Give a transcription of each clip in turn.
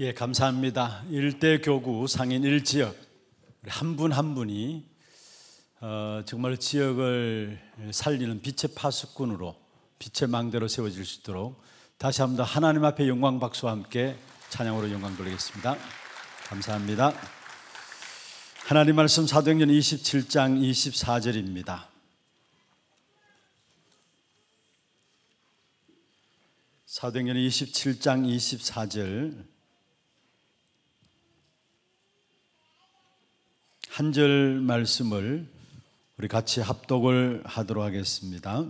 예, 감사합니다. 일대 교구 상인 1지역 한 분 한 분이 어, 정말 지역을 살리는 빛의 파수꾼으로 빛의 망대로 세워질 수 있도록 다시 한번 하나님 앞에 영광 박수와 함께 찬양으로 영광 돌리겠습니다. 감사합니다. 하나님 말씀 사도행전 27장 24절입니다. 사도행전 27장 24절 한절 말씀을 우리 같이 합독을 하도록 하겠습니다.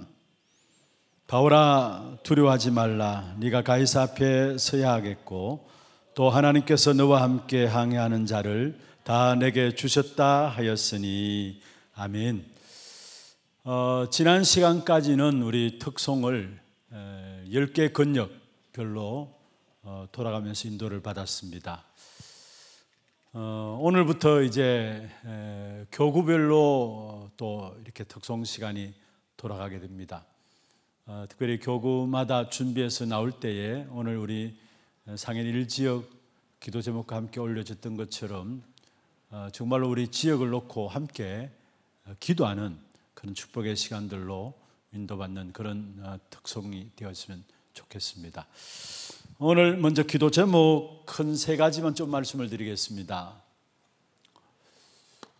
바울아 두려워하지 말라 네가 가이사 앞에 서야 하겠고 또 하나님께서 너와 함께 항해하는 자를 다 내게 주셨다 하였으니 아멘. 어, 지난 시간까지는 우리 특송을 10개 근역별로 어, 돌아가면서 인도를 받았습니다. 어, 오늘부터 이제 에, 교구별로 또 이렇게 특송 시간이 돌아가게 됩니다. 어, 특별히 교구마다 준비해서 나올 때에 오늘 우리 상해 1지역 기도 제목과 함께 올려졌던 것처럼 어, 정말로 우리 지역을 놓고 함께 어, 기도하는 그런 축복의 시간들로 인도받는 그런 어, 특송이 되었으면 좋겠습니다. 오늘 먼저 기도 제목 큰 세 가지만 좀 말씀을 드리겠습니다.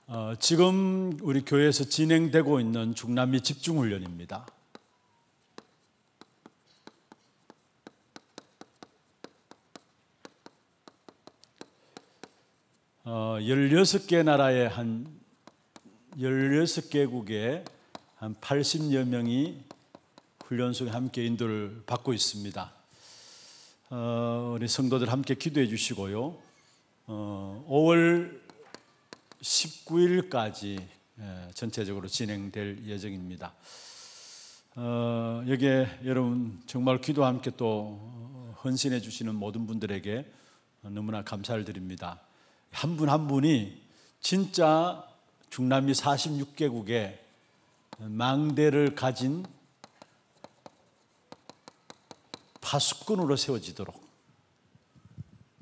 어, 지금 우리 교회에서 진행되고 있는 중남미 집중훈련입니다. 어, 16개 나라의 한 16개국의 한 80여 명이 훈련 속에 함께 인도를 받고 있습니다. 어, 우리 성도들 함께 기도해 주시고요. 어, 5월 19일까지 예, 전체적으로 진행될 예정입니다. 어, 여기에 여러분 정말 기도 함께 또 어, 헌신해 주시는 모든 분들에게 너무나 감사를 드립니다. 한 분한 한 분이 진짜 중남미 46개국에 망대를 가진 파수꾼으로 세워지도록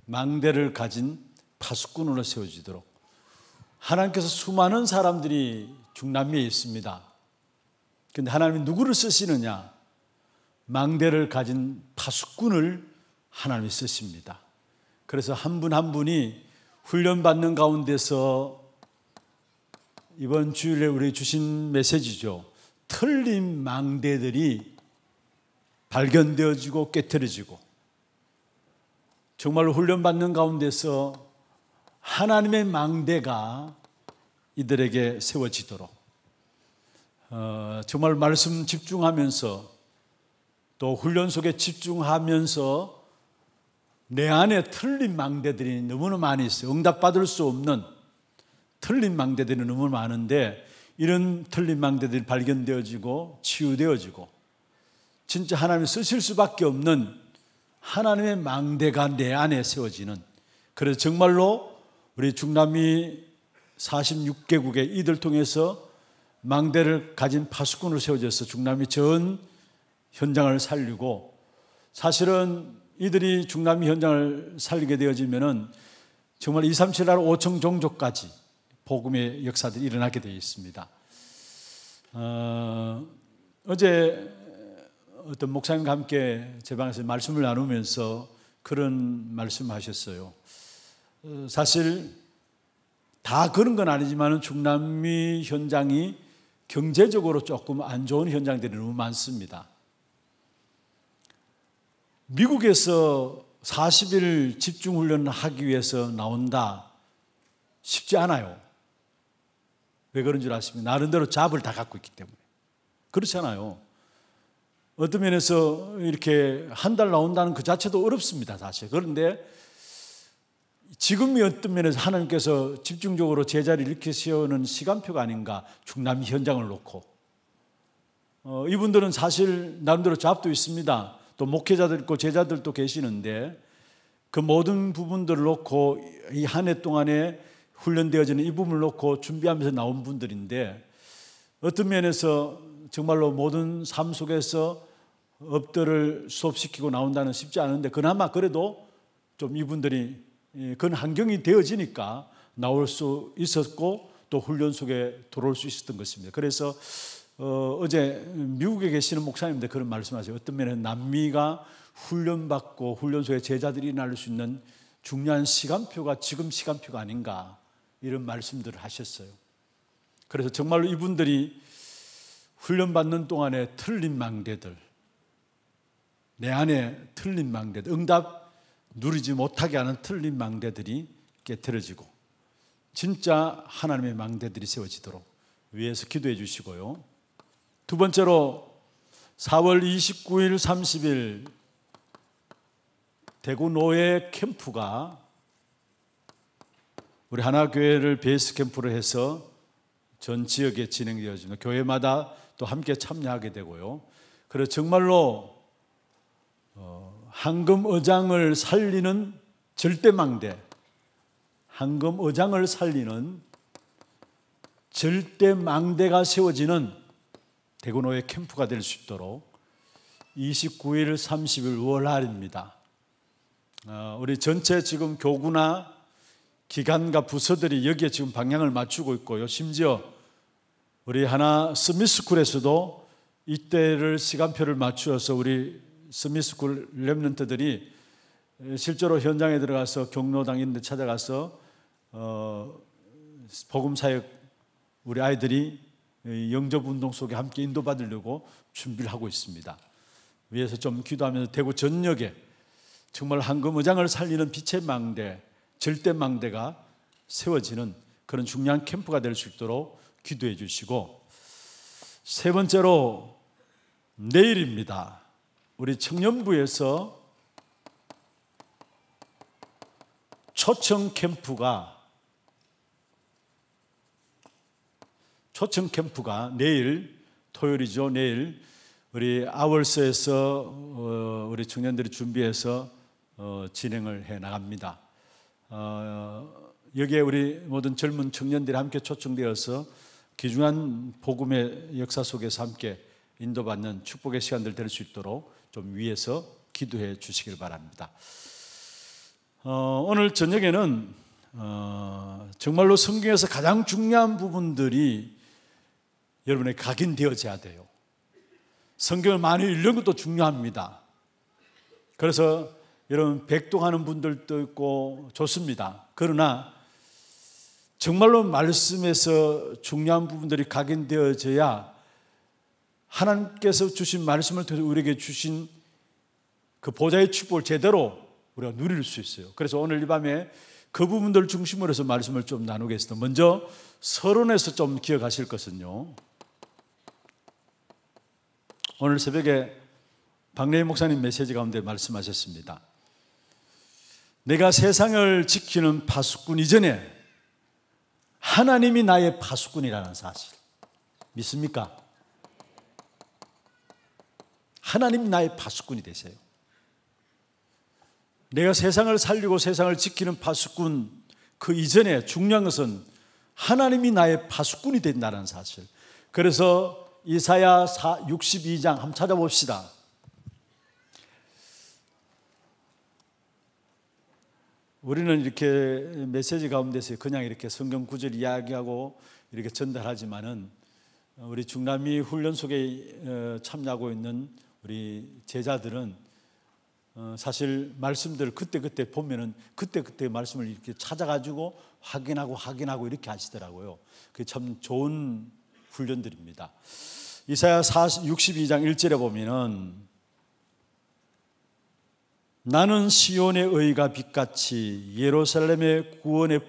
망대를 가진 파수꾼으로 세워지도록 하나님께서 수많은 사람들이 중남미에 있습니다. 근데 하나님이 누구를 쓰시느냐? 망대를 가진 파수꾼을 하나님이 쓰십니다. 그래서 한 분 한 분이 훈련받는 가운데서 이번 주일에 우리 주신 메시지죠. 틀린 망대들이 발견되어지고 깨뜨려지고 정말 훈련받는 가운데서 하나님의 망대가 이들에게 세워지도록 어, 정말 말씀 집중하면서 또 훈련 속에 집중하면서 내 안에 틀린 망대들이 너무나 많이 있어요. 응답받을 수 없는 틀린 망대들이 너무 많은데 이런 틀린 망대들이 발견되어지고 치유되어지고 진짜 하나님이 쓰실 수밖에 없는 하나님의 망대가 내 안에 세워지는 그래서 정말로 우리 중남미 46개국의 이들 통해서 망대를 가진 파수꾼으로 세워져서 중남미 전 현장을 살리고 사실은 이들이 중남미 현장을 살리게 되어지면은 정말 2, 3, 7, 8, 5층 종족까지 복음의 역사들이 일어나게 되어 있습니다. 어, 어제 어떤 목사님과 함께 제 방에서 말씀을 나누면서 그런 말씀하셨어요. 을 어, 사실 다 그런 건 아니지만 중남미 현장이 경제적으로 조금 안 좋은 현장들이 너무 많습니다. 미국에서 40일 집중훈련을 하기 위해서 나온다. 쉽지 않아요. 왜 그런 줄 아십니까? 나름대로 잡을 다 갖고 있기 때문에. 그렇잖아요. 어떤 면에서 이렇게 한 달 나온다는 그 자체도 어렵습니다, 사실. 그런데 지금이 어떤 면에서 하나님께서 집중적으로 제자를 이렇게 세우는 시간표가 아닌가, 중남 현장을 놓고. 어, 이분들은 사실 나름대로 잡도 있습니다. 또 목회자들 있고 제자들도 계시는데 그 모든 부분들을 놓고 이 한 해 동안에 훈련되어지는 이 부분을 놓고 준비하면서 나온 분들인데 어떤 면에서 정말로 모든 삶 속에서 업들을 수업시키고 나온다는 쉽지 않은데 그나마 그래도 좀 이분들이 예, 그런 환경이 되어지니까 나올 수 있었고 또 훈련 속에 들어올 수 있었던 것입니다. 그래서 어, 제 미국에 계시는 목사님들 그런 말씀하세요. 어떤 면에 남미가 훈련받고 훈련 소에 제자들이 날릴 수 있는 중요한 시간표가 지금 시간표가 아닌가 이런 말씀들을 하셨어요. 그래서 정말로 이분들이 훈련받는 동안에 틀린 망대들, 내 안에 틀린 망대, 응답 누리지 못하게 하는 틀린 망대들이 깨트려지고 진짜 하나님의 망대들이 세워지도록 위해서 기도해 주시고요. 두 번째로 4월 29일, 30일 대구 노예 캠프가 우리 하나교회를 베이스 캠프로 해서 전 지역에 진행되어집니다. 교회마다 또 함께 참여하게 되고요. 그래서 정말로 어, 황금어장을 살리는 절대망대, 황금어장을 살리는 절대망대가 세워지는 대구노의 캠프가 될 수 있도록 29일, 30일 월할입니다. 어, 우리 전체 지금 교구나 기관과 부서들이 여기에 지금 방향을 맞추고 있고요. 심지어 우리 하나 스미스쿨에서도 이때를 시간표를 맞추어서 우리 스미스쿨 랩런트들이 실제로 현장에 들어가서 경로당 있는 데 찾아가서 어, 복음 사역 우리 아이들이 영접 운동 속에 함께 인도받으려고 준비를 하고 있습니다. 위에서 좀 기도하면서 대구 전역에 정말 한금의장을 살리는 빛의 망대, 절대 망대가 세워지는 그런 중요한 캠프가 될 수 있도록 기도해 주시고 세 번째로 내일입니다. 우리 청년부에서 초청 캠프가 초청 캠프가 내일 토요일이죠. 내일 우리 아월스에서 어, 우리 청년들이 준비해서 어, 진행을 해 나갑니다. 어, 여기에 우리 모든 젊은 청년들이 함께 초청되어서 귀중한 복음의 역사 속에서 함께 인도받는 축복의 시간들 될 수 있도록 좀 위해서 기도해 주시길 바랍니다. 어, 오늘 저녁에는 어, 정말로 성경에서 가장 중요한 부분들이 여러분의 각인되어져야 돼요. 성경을 많이 읽는 것도 중요합니다. 그래서 여러분 백동하는 분들도 있고 좋습니다. 그러나 정말로 말씀에서 중요한 부분들이 각인되어져야 하나님께서 주신 말씀을 통해서 우리에게 주신 그 보좌의 축복을 제대로 우리가 누릴 수 있어요. 그래서 오늘 이 밤에 그 부분들 중심으로 해서 말씀을 좀 나누겠습니다. 먼저 서론에서 좀 기억하실 것은요. 오늘 새벽에 박래희 목사님 메시지 가운데 말씀하셨습니다. 내가 세상을 지키는 파수꾼 이전에 하나님이 나의 파수꾼이라는 사실. 믿습니까? 하나님 나의 파수꾼이 되세요. 내가 세상을 살리고 세상을 지키는 파수꾼 그 이전에 중요한 것은 하나님이 나의 파수꾼이 된다는 사실. 그래서 이사야 62장 한번 찾아봅시다. 우리는 이렇게 메시지 가운데서 그냥 이렇게 성경 구절 이야기하고 이렇게 전달하지만은 우리 중남미 훈련 속에 어, 참여하고 있는 우리 제자들은 어, 사실 말씀들을 그때그때 보면은 그때그때 말씀을 이렇게 찾아가지고 확인하고 확인하고 이렇게 하시더라고요. 그게 참 좋은 훈련들입니다. 이사야 62장 1절에 보면은 나는 시온의 의가 빛같이 예루살렘의 구원의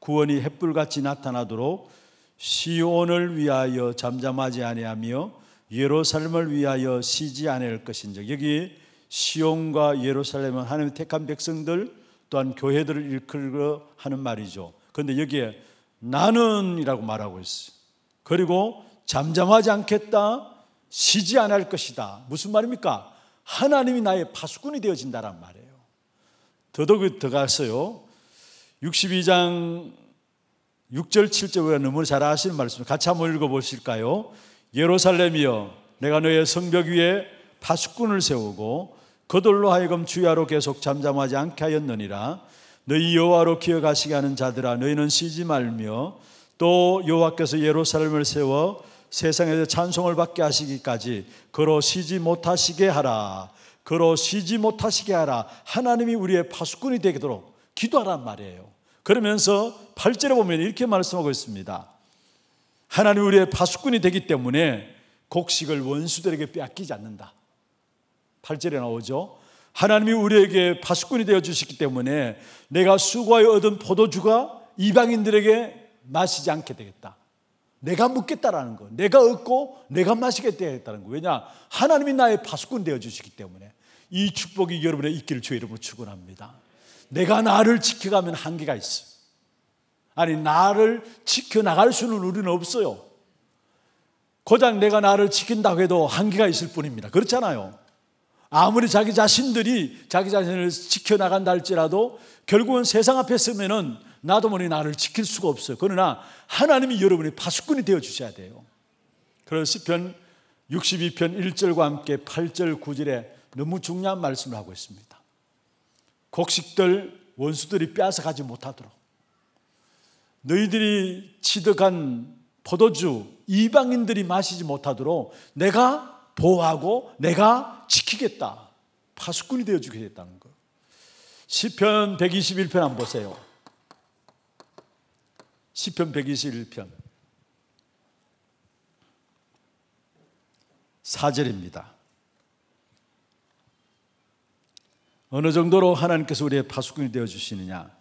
구원이 햇불같이 나타나도록 시온을 위하여 잠잠하지 아니하며 예루살렘을 위하여 쉬지 않을 것인지 여기 시온과 예루살렘은 하나님의 택한 백성들 또한 교회들을 일컬어 하는 말이죠. 그런데 여기에 나는이라고 말하고 있어요. 그리고 잠잠하지 않겠다. 쉬지 않을 것이다. 무슨 말입니까? 하나님이 나의 파수꾼이 되어진다란 말이에요. 더더욱 어 가서요. 62장 6절 7절 우리가 너무 잘 아시는 말씀 같이 한번 읽어 보실까요? 예루살렘이여 내가 너의 성벽 위에 파수꾼을 세우고 그들로 하여금 주야로 계속 잠잠하지 않게 하였느니라 너희 여호와로 기억하시게 하는 자들아 너희는 쉬지 말며 또 여호와께서 예루살렘을 세워 세상에서 찬송을 받게 하시기까지 그로 쉬지 못하시게 하라 그로 쉬지 못하시게 하라 하나님이 우리의 파수꾼이 되도록 기도하란 말이에요 그러면서 8절에 보면 이렇게 말씀하고 있습니다 하나님 우리의 파수꾼이 되기 때문에 곡식을 원수들에게 빼앗기지 않는다. 8절에 나오죠. 하나님이 우리에게 파수꾼이 되어 주시기 때문에 내가 수고하여 얻은 포도주가 이방인들에게 마시지 않게 되겠다. 내가 묻겠다라는 거. 내가 얻고 내가 마시겠다는 게되 거. 왜냐? 하나님이 나의 파수꾼 되어 주시기 때문에 이 축복이 여러분의 있기를 주의 이름으로 축원합니다. 내가 나를 지켜가면 한계가 있어. 아니 나를 지켜나갈 수는 우리는 없어요. 고작 내가 나를 지킨다고 해도 한계가 있을 뿐입니다. 그렇잖아요. 아무리 자기 자신들이 자기 자신을 지켜나간다 할지라도 결국은 세상 앞에 서면은 나도 모르니 나를 지킬 수가 없어요. 그러나 하나님이 여러분의 파수꾼이 되어 주셔야 돼요. 그래서 시편 62편 1절과 함께 8절 9절에 너무 중요한 말씀을 하고 있습니다. 곡식들 원수들이 빼앗아 가지 못하도록 너희들이 취득한 포도주 이방인들이 마시지 못하도록 내가 보호하고 내가 지키겠다. 파수꾼이 되어 주겠다는 거. 시편 121편 한번 보세요. 시편 121편 4절입니다. 어느 정도로 하나님께서 우리의 파수꾼이 되어 주시느냐?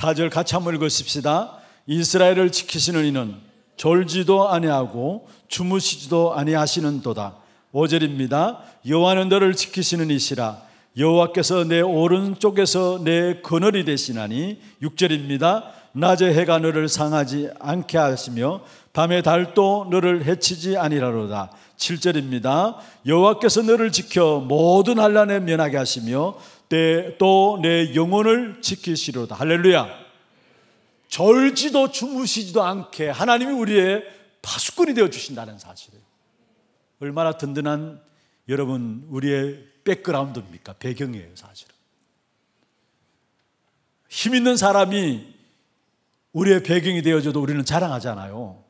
4절 같이 한번 읽으십시다. 이스라엘을 지키시는 이는 졸지도 아니하고 주무시지도 아니하시는도다. 5절입니다. 여호와는 너를 지키시는 이시라. 여호와께서 내 오른쪽에서 내 그늘이 되시나니 6절입니다. 낮에 해가 너를 상하지 않게 하시며 밤에 달도 너를 해치지 아니라로다. 7절입니다. 여호와께서 너를 지켜 모든 환란에 면하게 하시며 또내 영혼을 지키시로다. 할렐루야. 절지도 주무시지도 않게 하나님이 우리의 파수꾼이 되어 주신다는 사실. 얼마나 든든한 여러분 우리의 백그라운드입니까? 배경이에요, 사실은. 힘 있는 사람이 우리의 배경이 되어줘도 우리는 자랑하잖아요.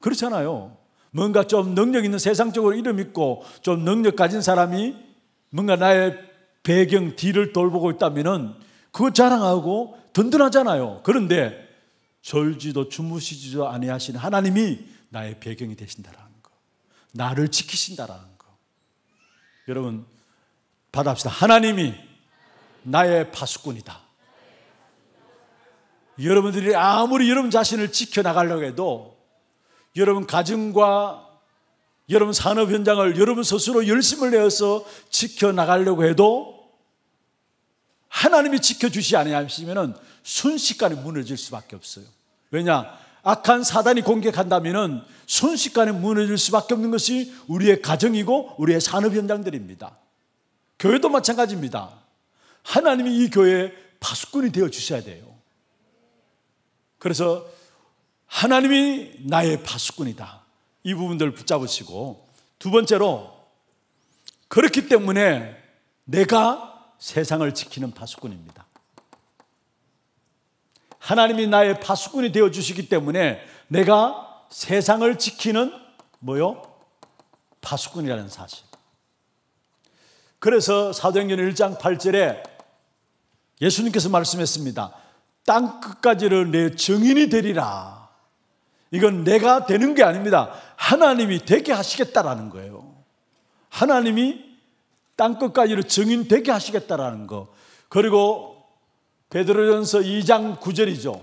그렇잖아요. 뭔가 좀 능력 있는 세상적으로 이름 있고 좀 능력 가진 사람이 뭔가 나의 배경 뒤를 돌보고 있다면은 그거 자랑하고 든든하잖아요. 그런데 졸지도 주무시지도 아니하신 하나님이 나의 배경이 되신다라는 거. 나를 지키신다라는 거. 여러분 받아합시다. 하나님이 나의 파수꾼이다. 여러분들이 아무리 여러분 자신을 지켜나가려고 해도 여러분 가정과 여러분 산업 현장을 여러분 스스로 열심을 내어서 지켜나가려고 해도 하나님이 지켜주지 시 않으시면 순식간에 무너질 수밖에 없어요. 왜냐? 악한 사단이 공격한다면 순식간에 무너질 수밖에 없는 것이 우리의 가정이고 우리의 산업 현장들입니다. 교회도 마찬가지입니다. 하나님이 이 교회의 파수꾼이 되어 주셔야 돼요. 그래서 하나님이 나의 파수꾼이다. 이 부분들 붙잡으시고 두 번째로 그렇기 때문에 내가 세상을 지키는 파수꾼입니다. 하나님이 나의 파수꾼이 되어 주시기 때문에 내가 세상을 지키는 뭐요? 파수꾼이라는 사실. 그래서 사도행전 1장 8절에 예수님께서 말씀했습니다. 땅 끝까지를 내 증인이 되리라. 이건 내가 되는 게 아닙니다. 하나님이 되게 하시겠다라는 거예요. 하나님이 땅끝까지로 증인되게 하시겠다라는 거. 그리고 베드로전서 2장 9절이죠.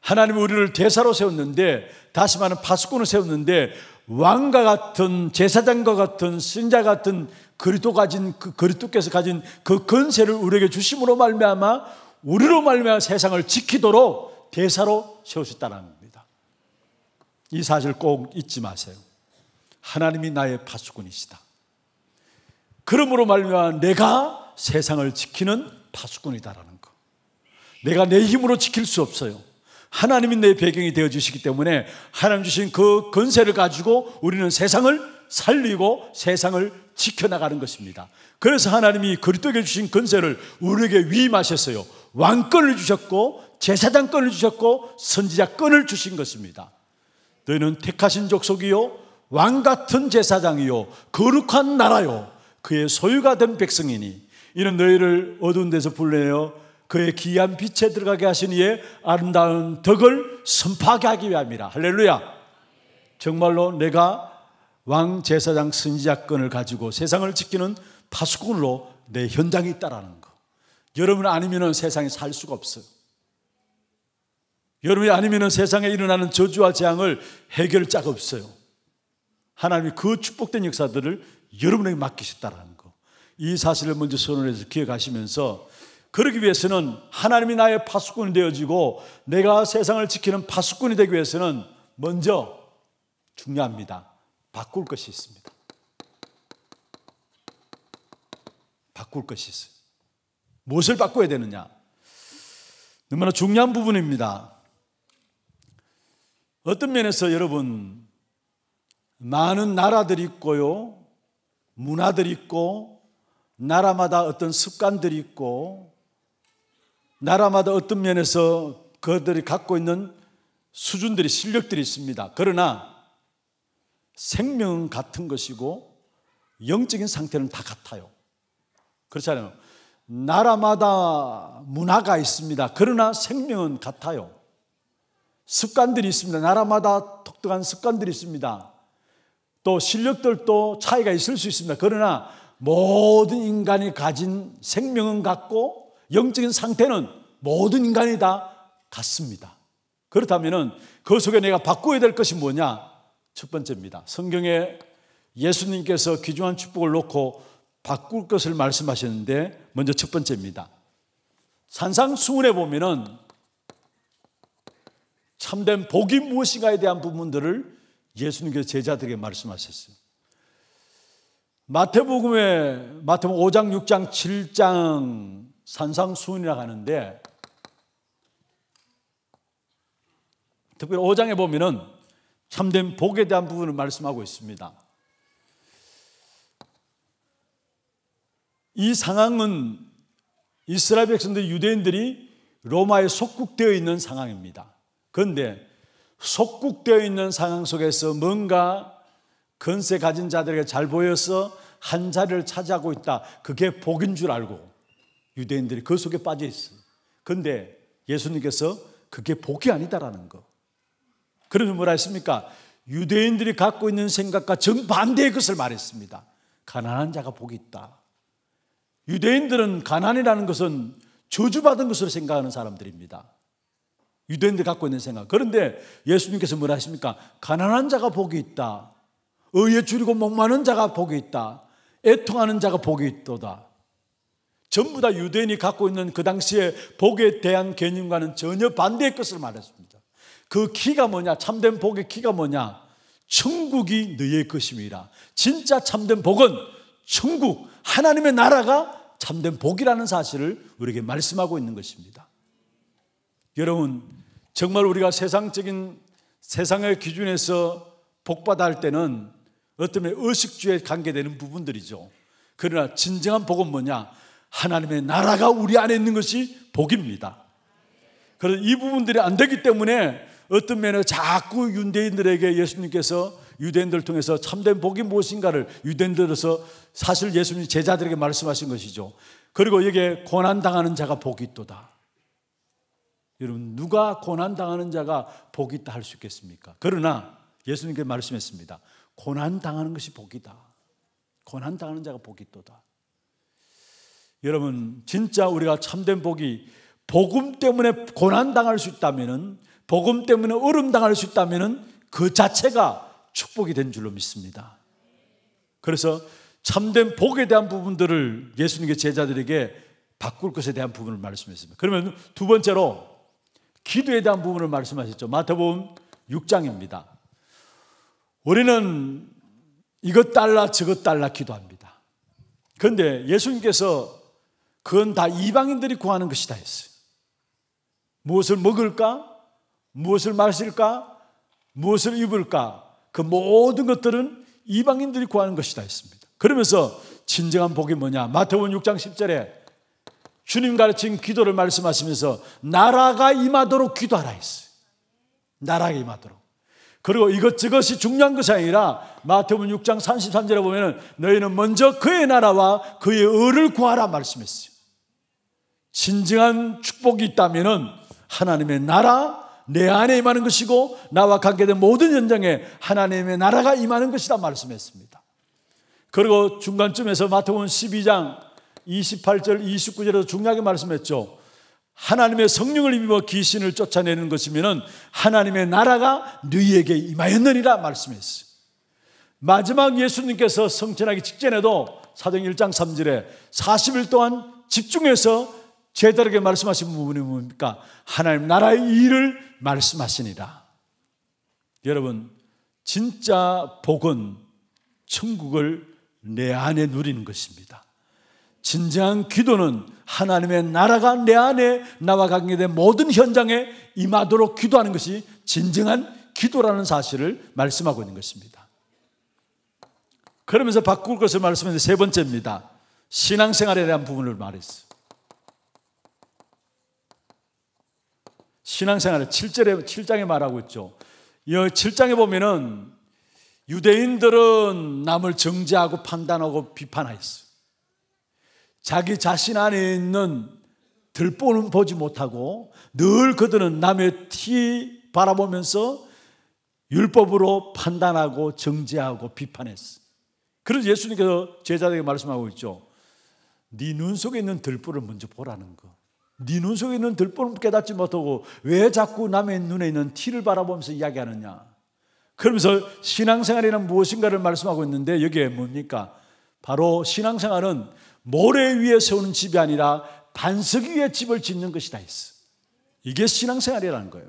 하나님 우리를 대사로 세웠는데 다시 말하는 파수꾼을 세웠는데 왕과 같은 제사장과 같은 신자 같은 그리스도 가진 그 그리스도께서 가진 그 권세를 우리에게 주심으로 말미암아 우리로 말미암아 세상을 지키도록 대사로 세우셨다는 겁니다. 이 사실 꼭 잊지 마세요. 하나님이 나의 파수꾼이시다. 그러므로 말미암아 내가 세상을 지키는 파수꾼이다라는 거. 내가 내 힘으로 지킬 수 없어요. 하나님이 내 배경이 되어 주시기 때문에 하나님 주신 그 건세를 가지고 우리는 세상을 살리고 세상을 지켜나가는 것입니다. 그래서 하나님이 그리스도에게 주신 건세를 우리에게 위임하셨어요. 왕권을 주셨고 제사장권을 주셨고 선지자권을 주신 것입니다. 너희는 택하신 족속이요 왕 같은 제사장이요 거룩한 나라요 그의 소유가 된 백성이니 이는 너희를 어두운 데서 불러내어 그의 귀한 빛에 들어가게 하신 이의 아름다운 덕을 선파하게 하기 위함이라. 할렐루야. 정말로 내가 왕 제사장 선지자권을 가지고 세상을 지키는 파수꾼으로 내현장에 있다라는 거. 여러분 아니면 세상에 살 수가 없어요. 여러분이 아니면 세상에 일어나는 저주와 재앙을 해결 자가 없어요. 하나님이 그 축복된 역사들을 여러분에게 맡기셨다라는 거. 이 사실을 먼저 선언해서 기억하시면서 그러기 위해서는 하나님이 나의 파수꾼이 되어지고 내가 세상을 지키는 파수꾼이 되기 위해서는 먼저 중요합니다. 바꿀 것이 있습니다. 바꿀 것이 있어요. 무엇을 바꿔야 되느냐? 너무나 중요한 부분입니다. 어떤 면에서 여러분, 많은 나라들이 있고요. 문화들이 있고 나라마다 어떤 습관들이 있고 나라마다 어떤 면에서 그들이 갖고 있는 수준들이 실력들이 있습니다. 그러나 생명은 같은 것이고 영적인 상태는 다 같아요. 그렇잖아요. 나라마다 문화가 있습니다. 그러나 생명은 같아요. 습관들이 있습니다. 나라마다 독특한 습관들이 있습니다. 또 실력들도 차이가 있을 수 있습니다. 그러나 모든 인간이 가진 생명은 같고 영적인 상태는 모든 인간이 다 같습니다. 그렇다면 그 속에 내가 바꿔야 될 것이 뭐냐? 첫 번째입니다. 성경에 예수님께서 귀중한 축복을 놓고 바꿀 것을 말씀하셨는데 먼저 첫 번째입니다. 산상수훈에 보면은 참된 복이 무엇인가에 대한 부분들을 예수님께서 제자들에게 말씀하셨어요. 마태복음에 마태복음 5장, 6장, 7장 산상수훈이라고 하는데 특별히 5장에 보면은 참된 복에 대한 부분을 말씀하고 있습니다. 이 상황은 이스라엘 백성들 유대인들이 로마에 속국되어 있는 상황입니다. 그런데 속국되어 있는 상황 속에서 뭔가 근세 가진 자들에게 잘 보여서 한 자리를 차지하고 있다. 그게 복인 줄 알고 유대인들이 그 속에 빠져 있어. 근데 예수님께서 그게 복이 아니다라는 거. 그러면 뭐라 했습니까? 유대인들이 갖고 있는 생각과 정반대의 것을 말했습니다. 가난한 자가 복이 있다. 유대인들은 가난이라는 것은 저주받은 것으로 생각하는 사람들입니다. 유대인들 갖고 있는 생각. 그런데 예수님께서 뭐라 하십니까? 가난한 자가 복이 있다. 의에 줄이고 목마른 자가 복이 있다. 애통하는 자가 복이 있도다. 전부 다 유대인이 갖고 있는 그 당시에 복에 대한 개념과는 전혀 반대의 것을 말했습니다. 그 키가 뭐냐? 참된 복의 키가 뭐냐? 천국이 너희의 것입니다. 진짜 참된 복은 천국, 하나님의 나라가 참된 복이라는 사실을 우리에게 말씀하고 있는 것입니다. 여러분, 정말 우리가 세상적인 세상의 기준에서 복받을 때는 어떤 의식주에 관계되는 부분들이죠. 그러나 진정한 복은 뭐냐? 하나님의 나라가 우리 안에 있는 것이 복입니다. 그래서 이 부분들이 안 되기 때문에 어떤 면에 자꾸 유대인들에게 예수님께서 유대인들 을 통해서 참된 복이 무엇인가를 유대인들로서 사실 예수님 제자들에게 말씀하신 것이죠. 그리고 여기에 고난당하는 자가 복이 있도다. 여러분 누가 고난 당하는 자가 복이 있다 할 수 있겠습니까? 그러나 예수님께서 말씀했습니다. 고난 당하는 것이 복이다. 고난 당하는 자가 복이 또다. 여러분 진짜 우리가 참된 복이 복음 때문에 고난 당할 수 있다면은 복음 때문에 어음 당할 수 있다면은 그 자체가 축복이 된 줄로 믿습니다. 그래서 참된 복에 대한 부분들을 예수님께 제자들에게 바꿀 것에 대한 부분을 말씀했습니다. 그러면 두 번째로 기도에 대한 부분을 말씀하셨죠. 마태복음 6장입니다. 우리는 이것 달라 저것 달라 기도합니다. 그런데 예수님께서 그건 다 이방인들이 구하는 것이다 했어요. 무엇을 먹을까? 무엇을 마실까? 무엇을 입을까? 그 모든 것들은 이방인들이 구하는 것이다 했습니다. 그러면서 진정한 복이 뭐냐? 마태복음 6장 10절에 주님 가르친 기도를 말씀하시면서 나라가 임하도록 기도하라 했어요. 나라가 임하도록. 그리고 이것저것이 중요한 것이 아니라 마태복음 6장 33절에 보면은 너희는 먼저 그의 나라와 그의 의를 구하라 말씀했어요. 진정한 축복이 있다면은 하나님의 나라 내 안에 임하는 것이고 나와 관계된 모든 현장에 하나님의 나라가 임하는 것이다 말씀했습니다. 그리고 중간쯤에서 마태복음 12장 28절, 29절에서 중요하게 말씀했죠. 하나님의 성령을 입어 귀신을 쫓아내는 것이면 하나님의 나라가 너희에게 임하였느니라 말씀했어요. 마지막 예수님께서 성천하기 직전에도 사정 1장 3절에 40일 동안 집중해서 제자들게 말씀하신 부분이 뭡니까? 하나님 나라의 일을 말씀하시니라. 여러분, 진짜 복은 천국을 내 안에 누리는 것입니다. 진정한 기도는 하나님의 나라가 내 안에 나와 관계된 모든 현장에 임하도록 기도하는 것이 진정한 기도라는 사실을 말씀하고 있는 것입니다. 그러면서 바꿀 것을 말씀했는세 번째입니다. 신앙생활에 대한 부분을 말했어요. 신앙생활을 7절에, 7장에 말하고 있죠. 이 7장에 보면은 유대인들은 남을 정죄하고 판단하고 비판하였어요. 자기 자신 안에 있는 들보는 보지 못하고 늘 그들은 남의 티 바라보면서 율법으로 판단하고 정죄하고 비판했어. 그래서 예수님께서 제자들에게 말씀하고 있죠. 네 눈 속에 있는 들보를 먼저 보라는 거. 네 눈 속에 있는 들보는 깨닫지 못하고 왜 자꾸 남의 눈에 있는 티를 바라보면서 이야기하느냐. 그러면서 신앙생활이란 무엇인가를 말씀하고 있는데 여기에 뭡니까? 바로 신앙생활은 모래 위에 세우는 집이 아니라 반석 위에 집을 짓는 것이다 했어. 이게 신앙생활이라는 거예요.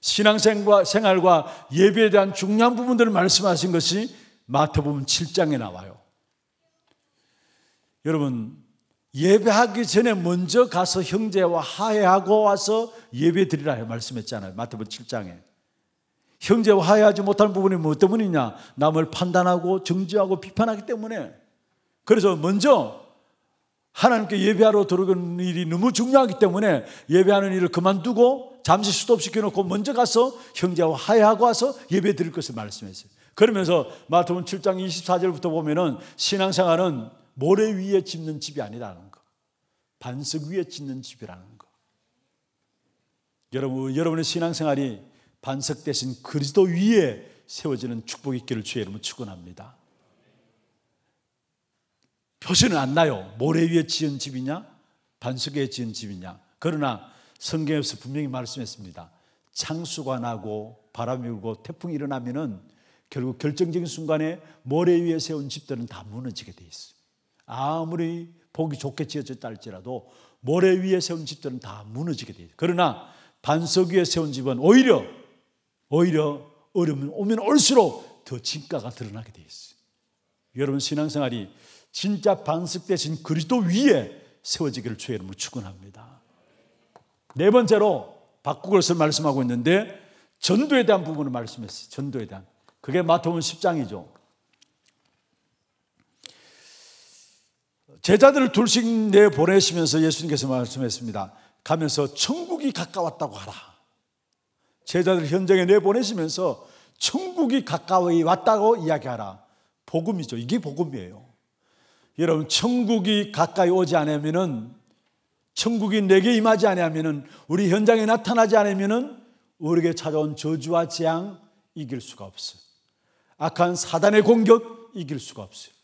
신앙생활과 예배에 대한 중요한 부분들을 말씀하신 것이 마태복음 7장에 나와요. 여러분 예배하기 전에 먼저 가서 형제와 화해하고 와서 예배 드리라 말씀했잖아요. 마태복음 7장에. 형제와 화해하지 못하 부분이 뭐 때문이냐? 남을 판단하고 정죄하고 비판하기 때문에 그래서 먼저 하나님께 예배하러 들어가는 일이 너무 중요하기 때문에 예배하는 일을 그만두고 잠시 스톱시켜 놓고 먼저 가서 형제와 화해하고 와서 예배 드릴 것을 말씀했어요. 그러면서 마태복 7장 24절부터 보면은 신앙생활은 모래 위에 짓는 집이 아니라는 거. 반석 위에 짓는 집이라는 거. 여러분 여러분의 신앙생활이 반석 대신 그리스도 위에 세워지는 축복의 길을 주의 이름으로 축원합니다. 표시는 안 나요. 모래 위에 지은 집이냐? 반석에 지은 집이냐? 그러나 성경에서 분명히 말씀했습니다. 창수가 나고 바람이 불고 태풍이 일어나면은 결국 결정적인 순간에 모래 위에 세운 집들은 다 무너지게 돼 있어요. 아무리 보기 좋게 지어졌다 할지라도 모래 위에 세운 집들은 다 무너지게 돼 있어요. 그러나 반석 위에 세운 집은 오히려 오히려 어려움 오면 올수록 더 진가가 드러나게 돼 있어요. 여러분 신앙생활이 진짜 반석 되신 그리스도 위에 세워지기를 주의 이름으로 축원합니다. 네 번째로 바꾸 것을 말씀하고 있는데 전도에 대한 부분을 말씀했어요. 전도에 대한. 그게 마태복음 10장이죠. 제자들을 둘씩 내 보내시면서 예수님께서 말씀했습니다. 가면서 천국이 가까웠다고 하라. 제자들 현장에 내 보내시면서 천국이 가까이 왔다고 이야기하라. 복음이죠. 이게 복음이에요. 여러분 천국이 가까이 오지 않으면은 천국이 내게 임하지 않으면은 우리 현장에 나타나지 않으면은 우리에게 찾아온 저주와 재앙 이길 수가 없어요. 악한 사단의 공격 이길 수가 없어요.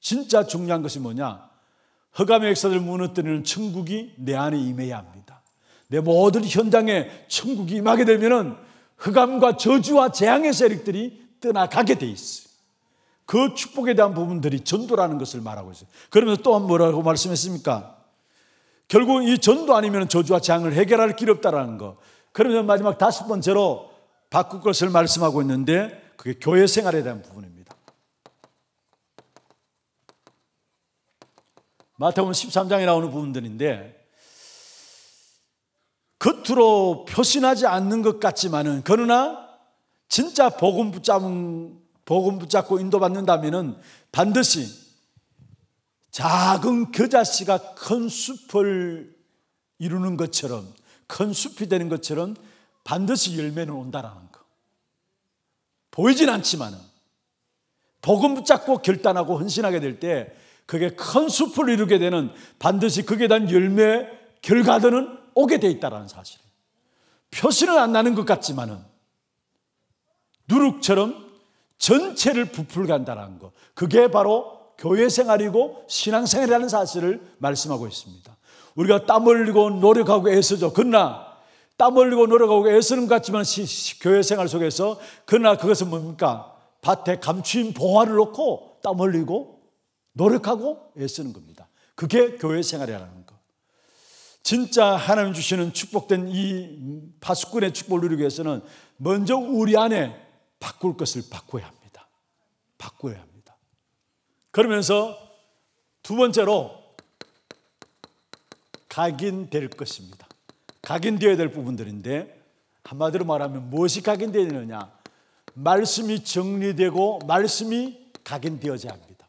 진짜 중요한 것이 뭐냐? 허감의 역사를 무너뜨리는 천국이 내 안에 임해야 합니다. 내 모든 현장에 천국이 임하게 되면은 흑암과 저주와 재앙의 세력들이 떠나가게 돼 있어요. 그 축복에 대한 부분들이 전도라는 것을 말하고 있어요. 그러면서 또 뭐라고 말씀했습니까? 결국은 이 전도 아니면 저주와 재앙을 해결할 길이 없다라는 거. 그러면서 마지막 다섯 번째로 바꿀 것을 말씀하고 있는데 그게 교회 생활에 대한 부분입니다. 마태복음 13장에 나오는 부분들인데 겉으로 표신하지 않는 것 같지만은 그러나 진짜 복음 붙잡은 복음 붙잡고 인도받는다면 반드시 작은 겨자씨가 큰 숲을 이루는 것처럼 큰 숲이 되는 것처럼 반드시 열매는 온다라는 거. 보이진 않지만 복음 붙잡고 결단하고 헌신하게 될 때 그게 큰 숲을 이루게 되는 반드시 거기에 대한 열매 결과들은 오게 돼 있다라는 사실. 표시는 안 나는 것 같지만은 누룩처럼 전체를 부풀간다는 것. 그게 바로 교회 생활이고 신앙생활이라는 사실을 말씀하고 있습니다. 우리가 땀 흘리고 노력하고 애쓰죠. 그러나 땀 흘리고 노력하고 애쓰는 것 같지만 시, 시, 교회 생활 속에서 그러나 그것은 뭡니까? 밭에 감추인 봉화를 놓고 땀 흘리고 노력하고 애쓰는 겁니다. 그게 교회 생활이라는 것. 진짜 하나님 주시는 축복된 이 파수꾼의 축복을 누리기 위해서는 먼저 우리 안에 바꿀 것을 바꿔야 합니다. 바꿔야 합니다. 그러면서 두 번째로 각인될 것입니다. 각인되어야 될 부분들인데 한마디로 말하면 무엇이 각인되어야 되느냐? 말씀이 정리되고 말씀이 각인되어야 합니다.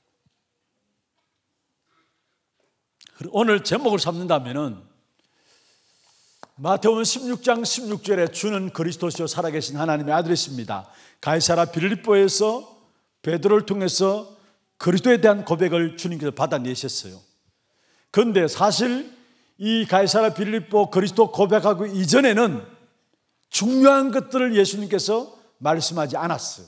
오늘 제목을 삼는다면은 마태오음 16장 16절에 주는 그리스도시요 살아계신 하나님의 아들이십니다. 가이사라 빌립보에서 베드로를 통해서 그리스도에 대한 고백을 주님께서 받아내셨어요. 그런데 사실 이 가이사라 빌립보 그리스도 고백하고 이전에는 중요한 것들을 예수님께서 말씀하지 않았어요.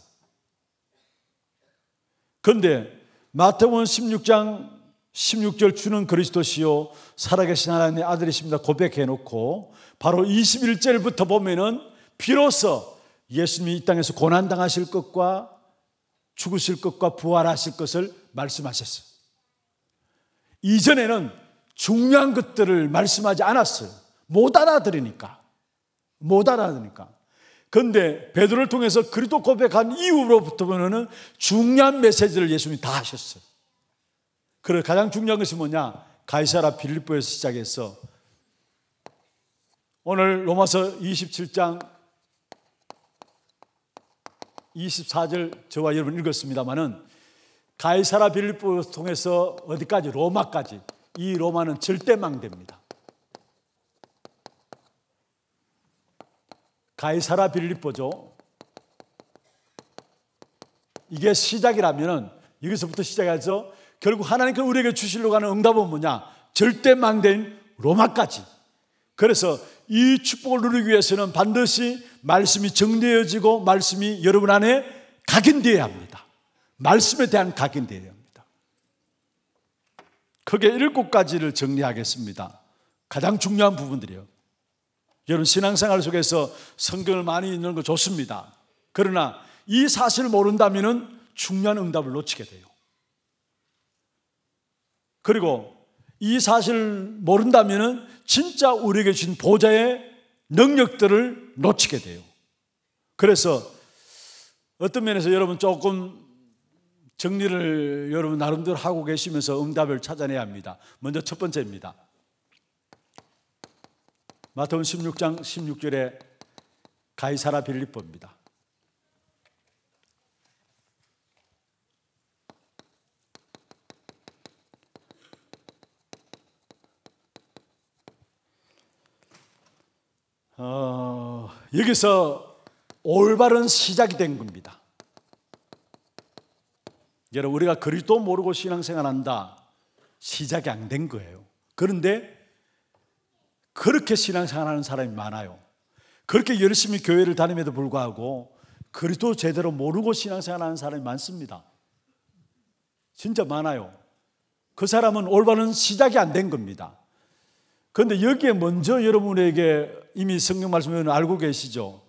그런데 마태오 16장 16절 주는 그리스도시요 살아계신 하나님의 아들이십니다 고백해 놓고 바로 21절부터 보면은 비로소 예수님이 이 땅에서 고난 당하실 것과 죽으실 것과 부활하실 것을 말씀하셨어요. 이전에는 중요한 것들을 말씀하지 않았어요. 못 알아들으니까. 못 알아들으니까. 근데 베드로를 통해서 그리스도 고백한 이후로부터 보면은 중요한 메시지를 예수님이 다 하셨어요. 그리고 가장 중요한 것이 뭐냐? 가이사라 빌립보에서 시작해서 오늘 로마서 27장 24절 저와 여러분 읽었습니다마는 가이사라 빌립보 통해서 어디까지 로마까지 이 로마는 절대 망됩니다. 가이사라 빌립보죠. 이게 시작이라면은 여기서부터 시작해서 결국 하나님께서 우리에게 주시려고 하는 응답은 뭐냐? 절대 망대인 로마까지. 그래서 이 축복을 누리기 위해서는 반드시 말씀이 정리되지고 말씀이 여러분 안에 각인되어야 합니다. 말씀에 대한 각인되어야 합니다. 크게 일곱 가지를 정리하겠습니다. 가장 중요한 부분들이요. 여러분 신앙생활 속에서 성경을 많이 읽는 거 좋습니다. 그러나 이 사실을 모른다면 중요한 응답을 놓치게 돼요. 그리고 이 사실을 모른다면 진짜 우리에게 주신 보좌의 능력들을 놓치게 돼요. 그래서 어떤 면에서 여러분 조금 정리를 여러분 나름대로 하고 계시면서 응답을 찾아내야 합니다. 먼저 첫 번째입니다. 마태음 16장 16절에 가이사라 빌립보입니다. 어, 여기서 올바른 시작이 된 겁니다. 여러분 우리가 그리도 모르고 신앙생활한다 시작이 안 된 거예요. 그런데 그렇게 신앙생활하는 사람이 많아요. 그렇게 열심히 교회를 다님에도 불구하고 그리도 제대로 모르고 신앙생활하는 사람이 많습니다. 진짜 많아요. 그 사람은 올바른 시작이 안 된 겁니다. 그런데 여기에 먼저 여러분에게 이미 성경 말씀을 알고 계시죠?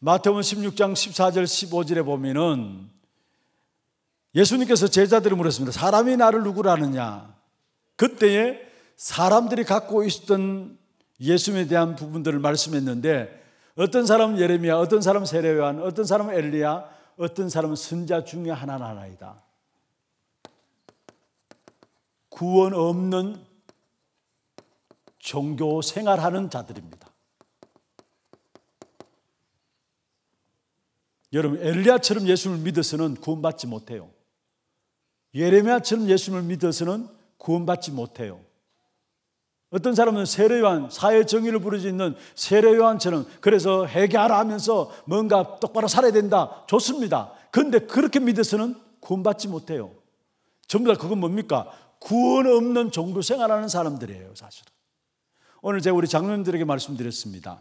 마태복음 16장 14절 15절에 보면은 예수님께서 제자들이 물었습니다. 사람이 나를 누구라느냐? 그때에 사람들이 갖고 있었던 예수님에 대한 부분들을 말씀했는데 어떤 사람은 예레미야, 어떤 사람은 세례요한, 어떤 사람은 엘리야, 어떤 사람은 선자 중에 하나는 하나이다. 구원 없는 종교 생활하는 자들입니다. 여러분 엘리야처럼 예수를 믿어서는 구원받지 못해요. 예레미야처럼 예수를 믿어서는 구원받지 못해요. 어떤 사람은 세례요한, 사회 정의를 부르짖는 세례요한처럼 그래서 회개하라 하면서 뭔가 똑바로 살아야 된다. 좋습니다. 그런데 그렇게 믿어서는 구원받지 못해요. 전부 다 그건 뭡니까? 구원 없는 종교 생활하는 사람들이에요, 사실은. 오늘 제가 우리 장로님들에게 말씀드렸습니다.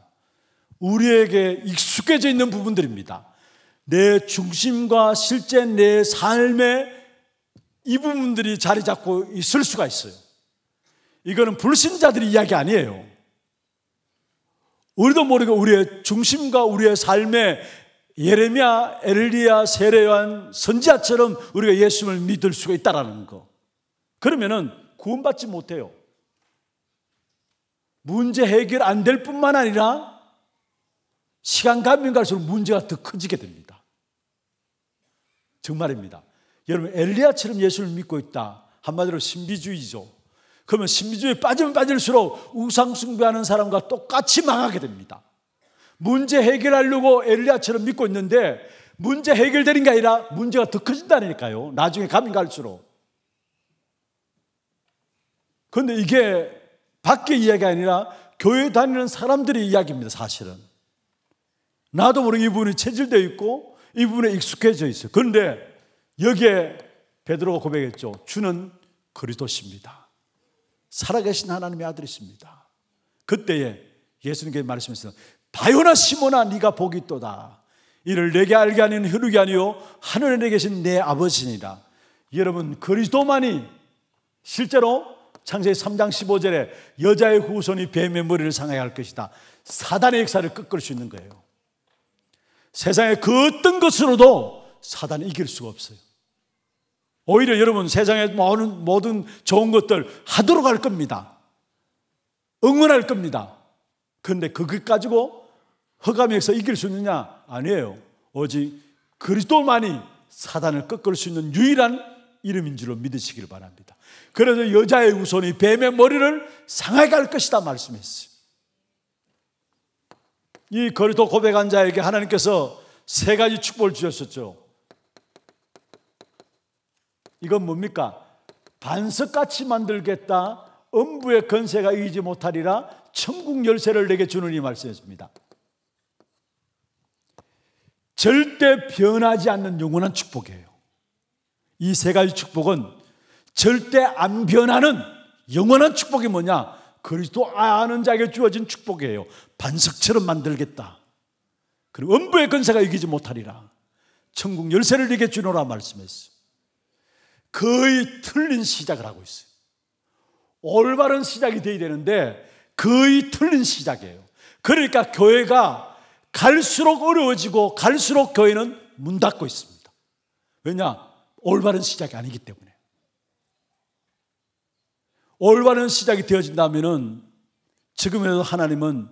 우리에게 익숙해져 있는 부분들입니다. 내 중심과 실제 내 삶에 이 부분들이 자리 잡고 있을 수가 있어요. 이거는 불신자들의 이야기 아니에요. 우리도 모르게 우리의 중심과 우리의 삶에 예레미야, 엘리야, 세례요한, 선지자처럼 우리가 예수님 믿을 수가 있다라는 거. 그러면은 구원받지 못해요. 문제 해결 안 될 뿐만 아니라 시간 가면 갈수록 문제가 더 커지게 됩니다. 정말입니다. 여러분 엘리야처럼 예수를 믿고 있다. 한마디로 신비주의죠. 그러면 신비주의에 빠지면 빠질수록 우상 숭배하는 사람과 똑같이 망하게 됩니다. 문제 해결하려고 엘리야처럼 믿고 있는데 문제 해결되는 게 아니라 문제가 더 커진다니까요. 나중에 가면 갈수록. 그런데 이게 밖에 이야기가 아니라 교회 다니는 사람들의 이야기입니다, 사실은. 나도 모르게 이분이 체질되어 있고 이분에 익숙해져 있어요. 그런데 여기에 베드로가 고백했죠. 주는 그리스도십니다. 살아계신 하나님의 아들이십니다. 그때에 예수님께서 말씀했어 바요나 시모나 네가 복이 있다 이를 내게 알게 아는 혈육이 아니요 하늘에 계신 내 아버지니라. 여러분 그리스도만이 실제로 창세기 3장 15절에 여자의 후손이 뱀의 머리를 상하게 할 것이다. 사단의 역사를 꺾을 수 있는 거예요. 세상에그 어떤 것으로도 사단을 이길 수가 없어요. 오히려 여러분 세상에 모든, 모든 좋은 것들 하도록 할 겁니다. 응원할 겁니다. 그런데 그것 가지고 허감에서 이길 수 있느냐? 아니에요. 오직 그리스도만이 사단을 꺾을 수 있는 유일한 이름인 줄로 믿으시길 바랍니다. 그래서 여자의 우선이 뱀의 머리를 상하게 할 것이다 말씀했어요. 이 거리도 고백한 자에게 하나님께서 세 가지 축복을 주셨었죠. 이건 뭡니까? 반석같이 만들겠다. 음부의 건세가 이지 못하리라. 천국 열쇠를 내게 주는 이 말씀이었습니다. 절대 변하지 않는 영원한 축복이에요. 이세 가지 축복은 절대 안 변하는 영원한 축복이 뭐냐? 그리스도 아는 자에게 주어진 축복이에요. 반석처럼 만들겠다. 그리고 음부의 근세가 이기지 못하리라. 천국 열쇠를 이게 주노라 말씀했어요. 거의 틀린 시작을 하고 있어요. 올바른 시작이 돼야 되는데 거의 틀린 시작이에요. 그러니까 교회가 갈수록 어려워지고 갈수록 교회는 문 닫고 있습니다. 왜냐? 올바른 시작이 아니기 때문에. 올바른 시작이 되어진다면 지금에도 하나님은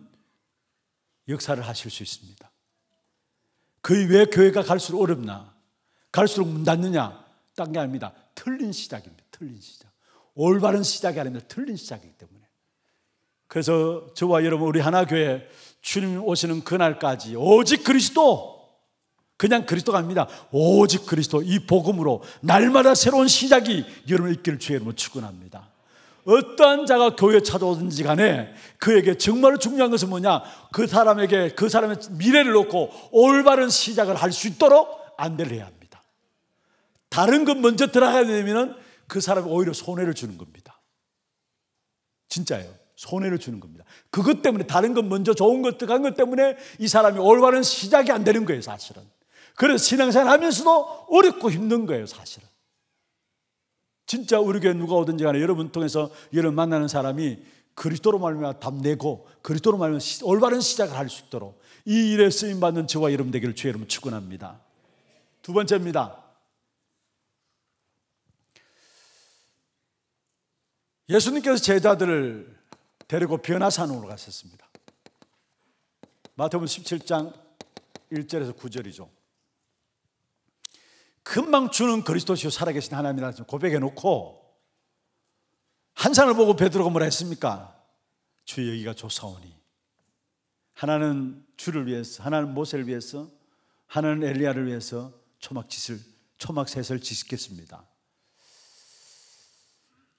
역사를 하실 수 있습니다. 그왜 교회가 갈수록 어렵나? 갈수록 문 닫느냐? 딴 게 아닙니다. 틀린 시작입니다. 틀린 시작. 올바른 시작이 아닙니다. 틀린 시작이기 때문에. 그래서 저와 여러분 우리 하나교회 주님 오시는 그날까지 오직 그리스도 그냥 그리스도가 아닙니다. 오직 그리스도 이 복음으로 날마다 새로운 시작이 여러분 있기를 주의 이름으로 축원합니다. 어떠한 자가 교회에 찾아오든지 간에 그에게 정말 중요한 것은 뭐냐? 그 사람에게 그 사람의 미래를 놓고 올바른 시작을 할 수 있도록 안배를 해야 합니다. 다른 것 먼저 들어가야 되면 그 사람이 오히려 손해를 주는 겁니다. 진짜예요. 손해를 주는 겁니다. 그것 때문에 다른 것 먼저 좋은 것 들어간 그 것 때문에 이 사람이 올바른 시작이 안 되는 거예요, 사실은. 그래서 신앙생활 하면서도 어렵고 힘든 거예요, 사실은. 진짜 우리 교회 누가 오든지 간에 여러분 통해서 여러분 만나는 사람이 그리스도로 말미암아 답내고 그리스도로 말미암아 올바른 시작을 할 수 있도록 이 일에 쓰임 받는 저와 여러분 되기를 주의 이름으 축원합니다. 두 번째입니다. 예수님께서 제자들을 데리고 변화산으로 가셨습니다. 마태복음 17장 1절에서 9절이죠. 금방 주는 그리스도시요 살아계신 하나님이라는 고백해 놓고 한 산을 보고 베드로가 뭐라 했습니까? 주 여기가 조사오니 하나는 주를 위해서 하나는 모세를 위해서 하나는 엘리야를 위해서 초막짓을 초막셋을 짓겠습니다.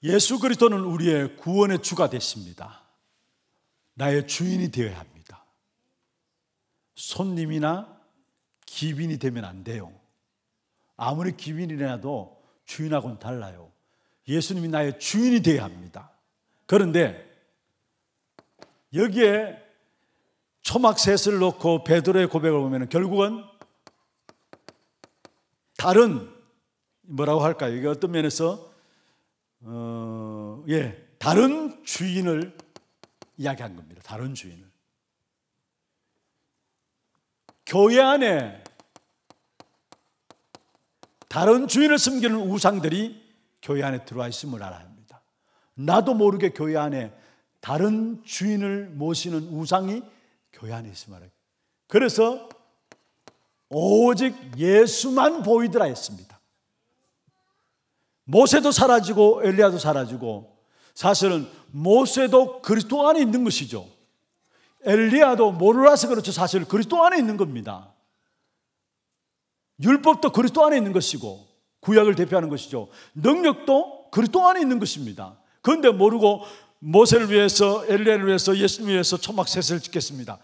예수 그리스도는 우리의 구원의 주가 되십니다. 나의 주인이 되어야 합니다. 손님이나 기빈이 되면 안 돼요. 아무리 기민이라도 주인하고는 달라요. 예수님이 나의 주인이 되어야 합니다. 그런데 여기에 초막셋을 놓고 베드로의 고백을 보면 결국은 다른 뭐라고 할까요? 이게 어떤 면에서 어, 예 다른 주인을 이야기한 겁니다. 다른 주인을 교회 안에 다른 주인을 섬기는 우상들이 교회 안에 들어와 있음을 알아야 합니다. 나도 모르게 교회 안에 다른 주인을 모시는 우상이 교회 안에 있음을 알아요. 그래서 오직 예수만 보이더라 했습니다. 모세도 사라지고 엘리야도 사라지고 사실은 모세도 그리스도 안에 있는 것이죠. 엘리야도 모르라서 그렇죠. 사실 그리스도 안에 있는 겁니다. 율법도 그리스도 안에 있는 것이고 구약을 대표하는 것이죠. 능력도 그리스도 안에 있는 것입니다. 그런데 모르고 모세를 위해서 엘리야를 위해서 예수님 위해서 천막 셋을 짓겠습니다.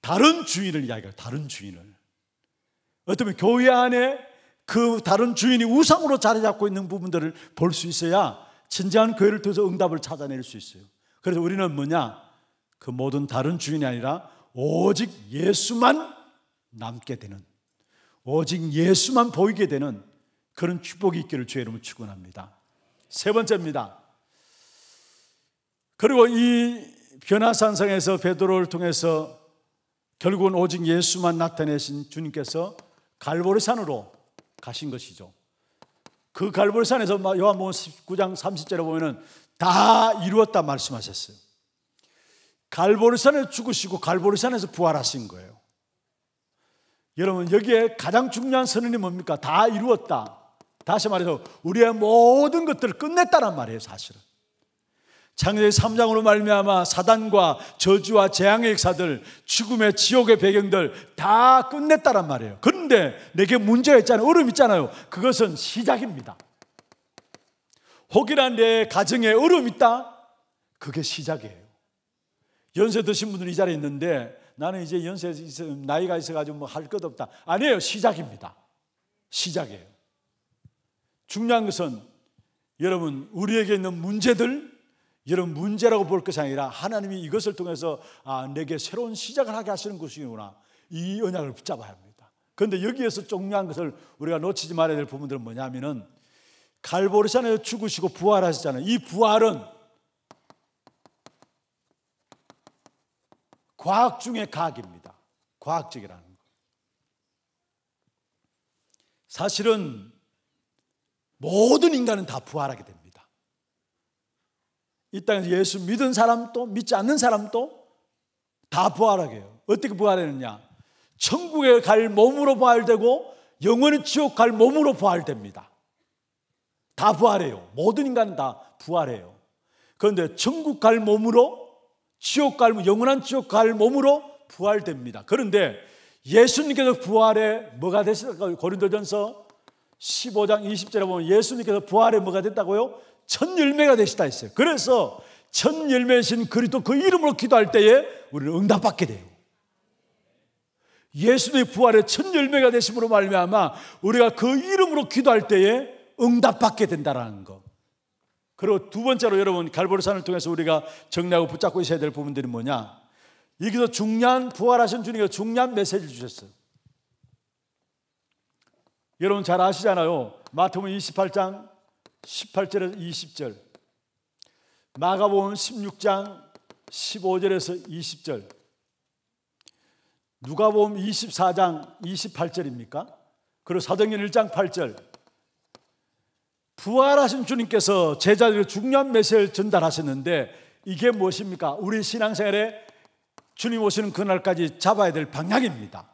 다른 주인을 이야기해요. 다른 주인을. 어쩌면 교회 안에 그 다른 주인이 우상으로 자리 잡고 있는 부분들을 볼 수 있어야 진지한 교회를 통해서 응답을 찾아낼 수 있어요. 그래서 우리는 뭐냐? 그 모든 다른 주인이 아니라 오직 예수만 남게 되는 오직 예수만 보이게 되는 그런 축복이 있기를 주의 이름으로 축원합니다. 세 번째입니다. 그리고 이 변화산상에서 베드로를 통해서 결국은 오직 예수만 나타내신 주님께서 갈보리산으로 가신 것이죠. 그 갈보리산에서 요한복음 19장 30절에 보면은 다 이루었다 말씀하셨어요. 갈보리산에 죽으시고 갈보리산에서 부활하신 거예요. 여러분 여기에 가장 중요한 선언이 뭡니까? 다 이루었다. 다시 말해서 우리의 모든 것들을 끝냈다란 말이에요, 사실은. 창세기 3장으로 말미암아 사단과 저주와 재앙의 역사들, 죽음의 지옥의 배경들 다 끝냈다란 말이에요. 그런데 내게 문제가 있잖아요. 어려 있잖아요. 그것은 시작입니다. 혹이나 내 가정에 어려 있다? 그게 시작이에요. 연세 드신 분들 이 자리에 있는데 나는 이제 연세 있어, 나이가 있어가지고 뭐 할 것 없다. 아니에요. 시작입니다. 시작이에요. 중요한 것은 여러분 우리에게 있는 문제들 여러 문제라고 볼 것이 아니라 하나님이 이것을 통해서 아, 내게 새로운 시작을 하게 하시는 것이구나 이 언약을 붙잡아야 합니다. 그런데 여기에서 중요한 것을 우리가 놓치지 말아야 될 부분들은 뭐냐면은 갈보리산에 죽으시고 부활하셨잖아요. 이 부활은 과학 중의 과학입니다. 과학적이라는 거. 사실은 모든 인간은 다 부활하게 됩니다. 이 땅에서 예수 믿은 사람도 믿지 않는 사람도 다 부활하게 해요. 어떻게 부활하느냐? 천국에 갈 몸으로 부활되고 영원히 지옥 갈 몸으로 부활됩니다. 다 부활해요. 모든 인간은 다 부활해요. 그런데 천국 갈 몸으로 지옥 갈 영원한 지옥 갈 몸으로 부활됩니다. 그런데 예수님께서 부활에 뭐가 되셨다요 고린도전서 15장 20절에 보면 예수님께서 부활에 뭐가 됐다고요? 첫 열매가 되시다 했어요. 그래서 첫 열매신 그리스도 그 이름으로 기도할 때에 우리는 응답받게 돼요. 예수의 부활의 첫 열매가 되심으로 말미암아 우리가 그 이름으로 기도할 때에 응답받게 된다라는 것. 그리고 두 번째로 여러분 갈보리산을 통해서 우리가 정리하고 붙잡고 있어야 될 부분들이 뭐냐? 여기서 중요한 부활하신 주님께 중요한 메시지를 주셨어요. 여러분 잘 아시잖아요. 마태복음 28장 18절에서 20절. 마가복음 16장 15절에서 20절. 누가복음 24장 28절입니까? 그리고 사도행전 1장 8절. 부활하신 주님께서 제자들에게 중요한 메시지를 전달하셨는데 이게 무엇입니까? 우리 신앙생활에 주님 오시는 그날까지 잡아야 될 방향입니다.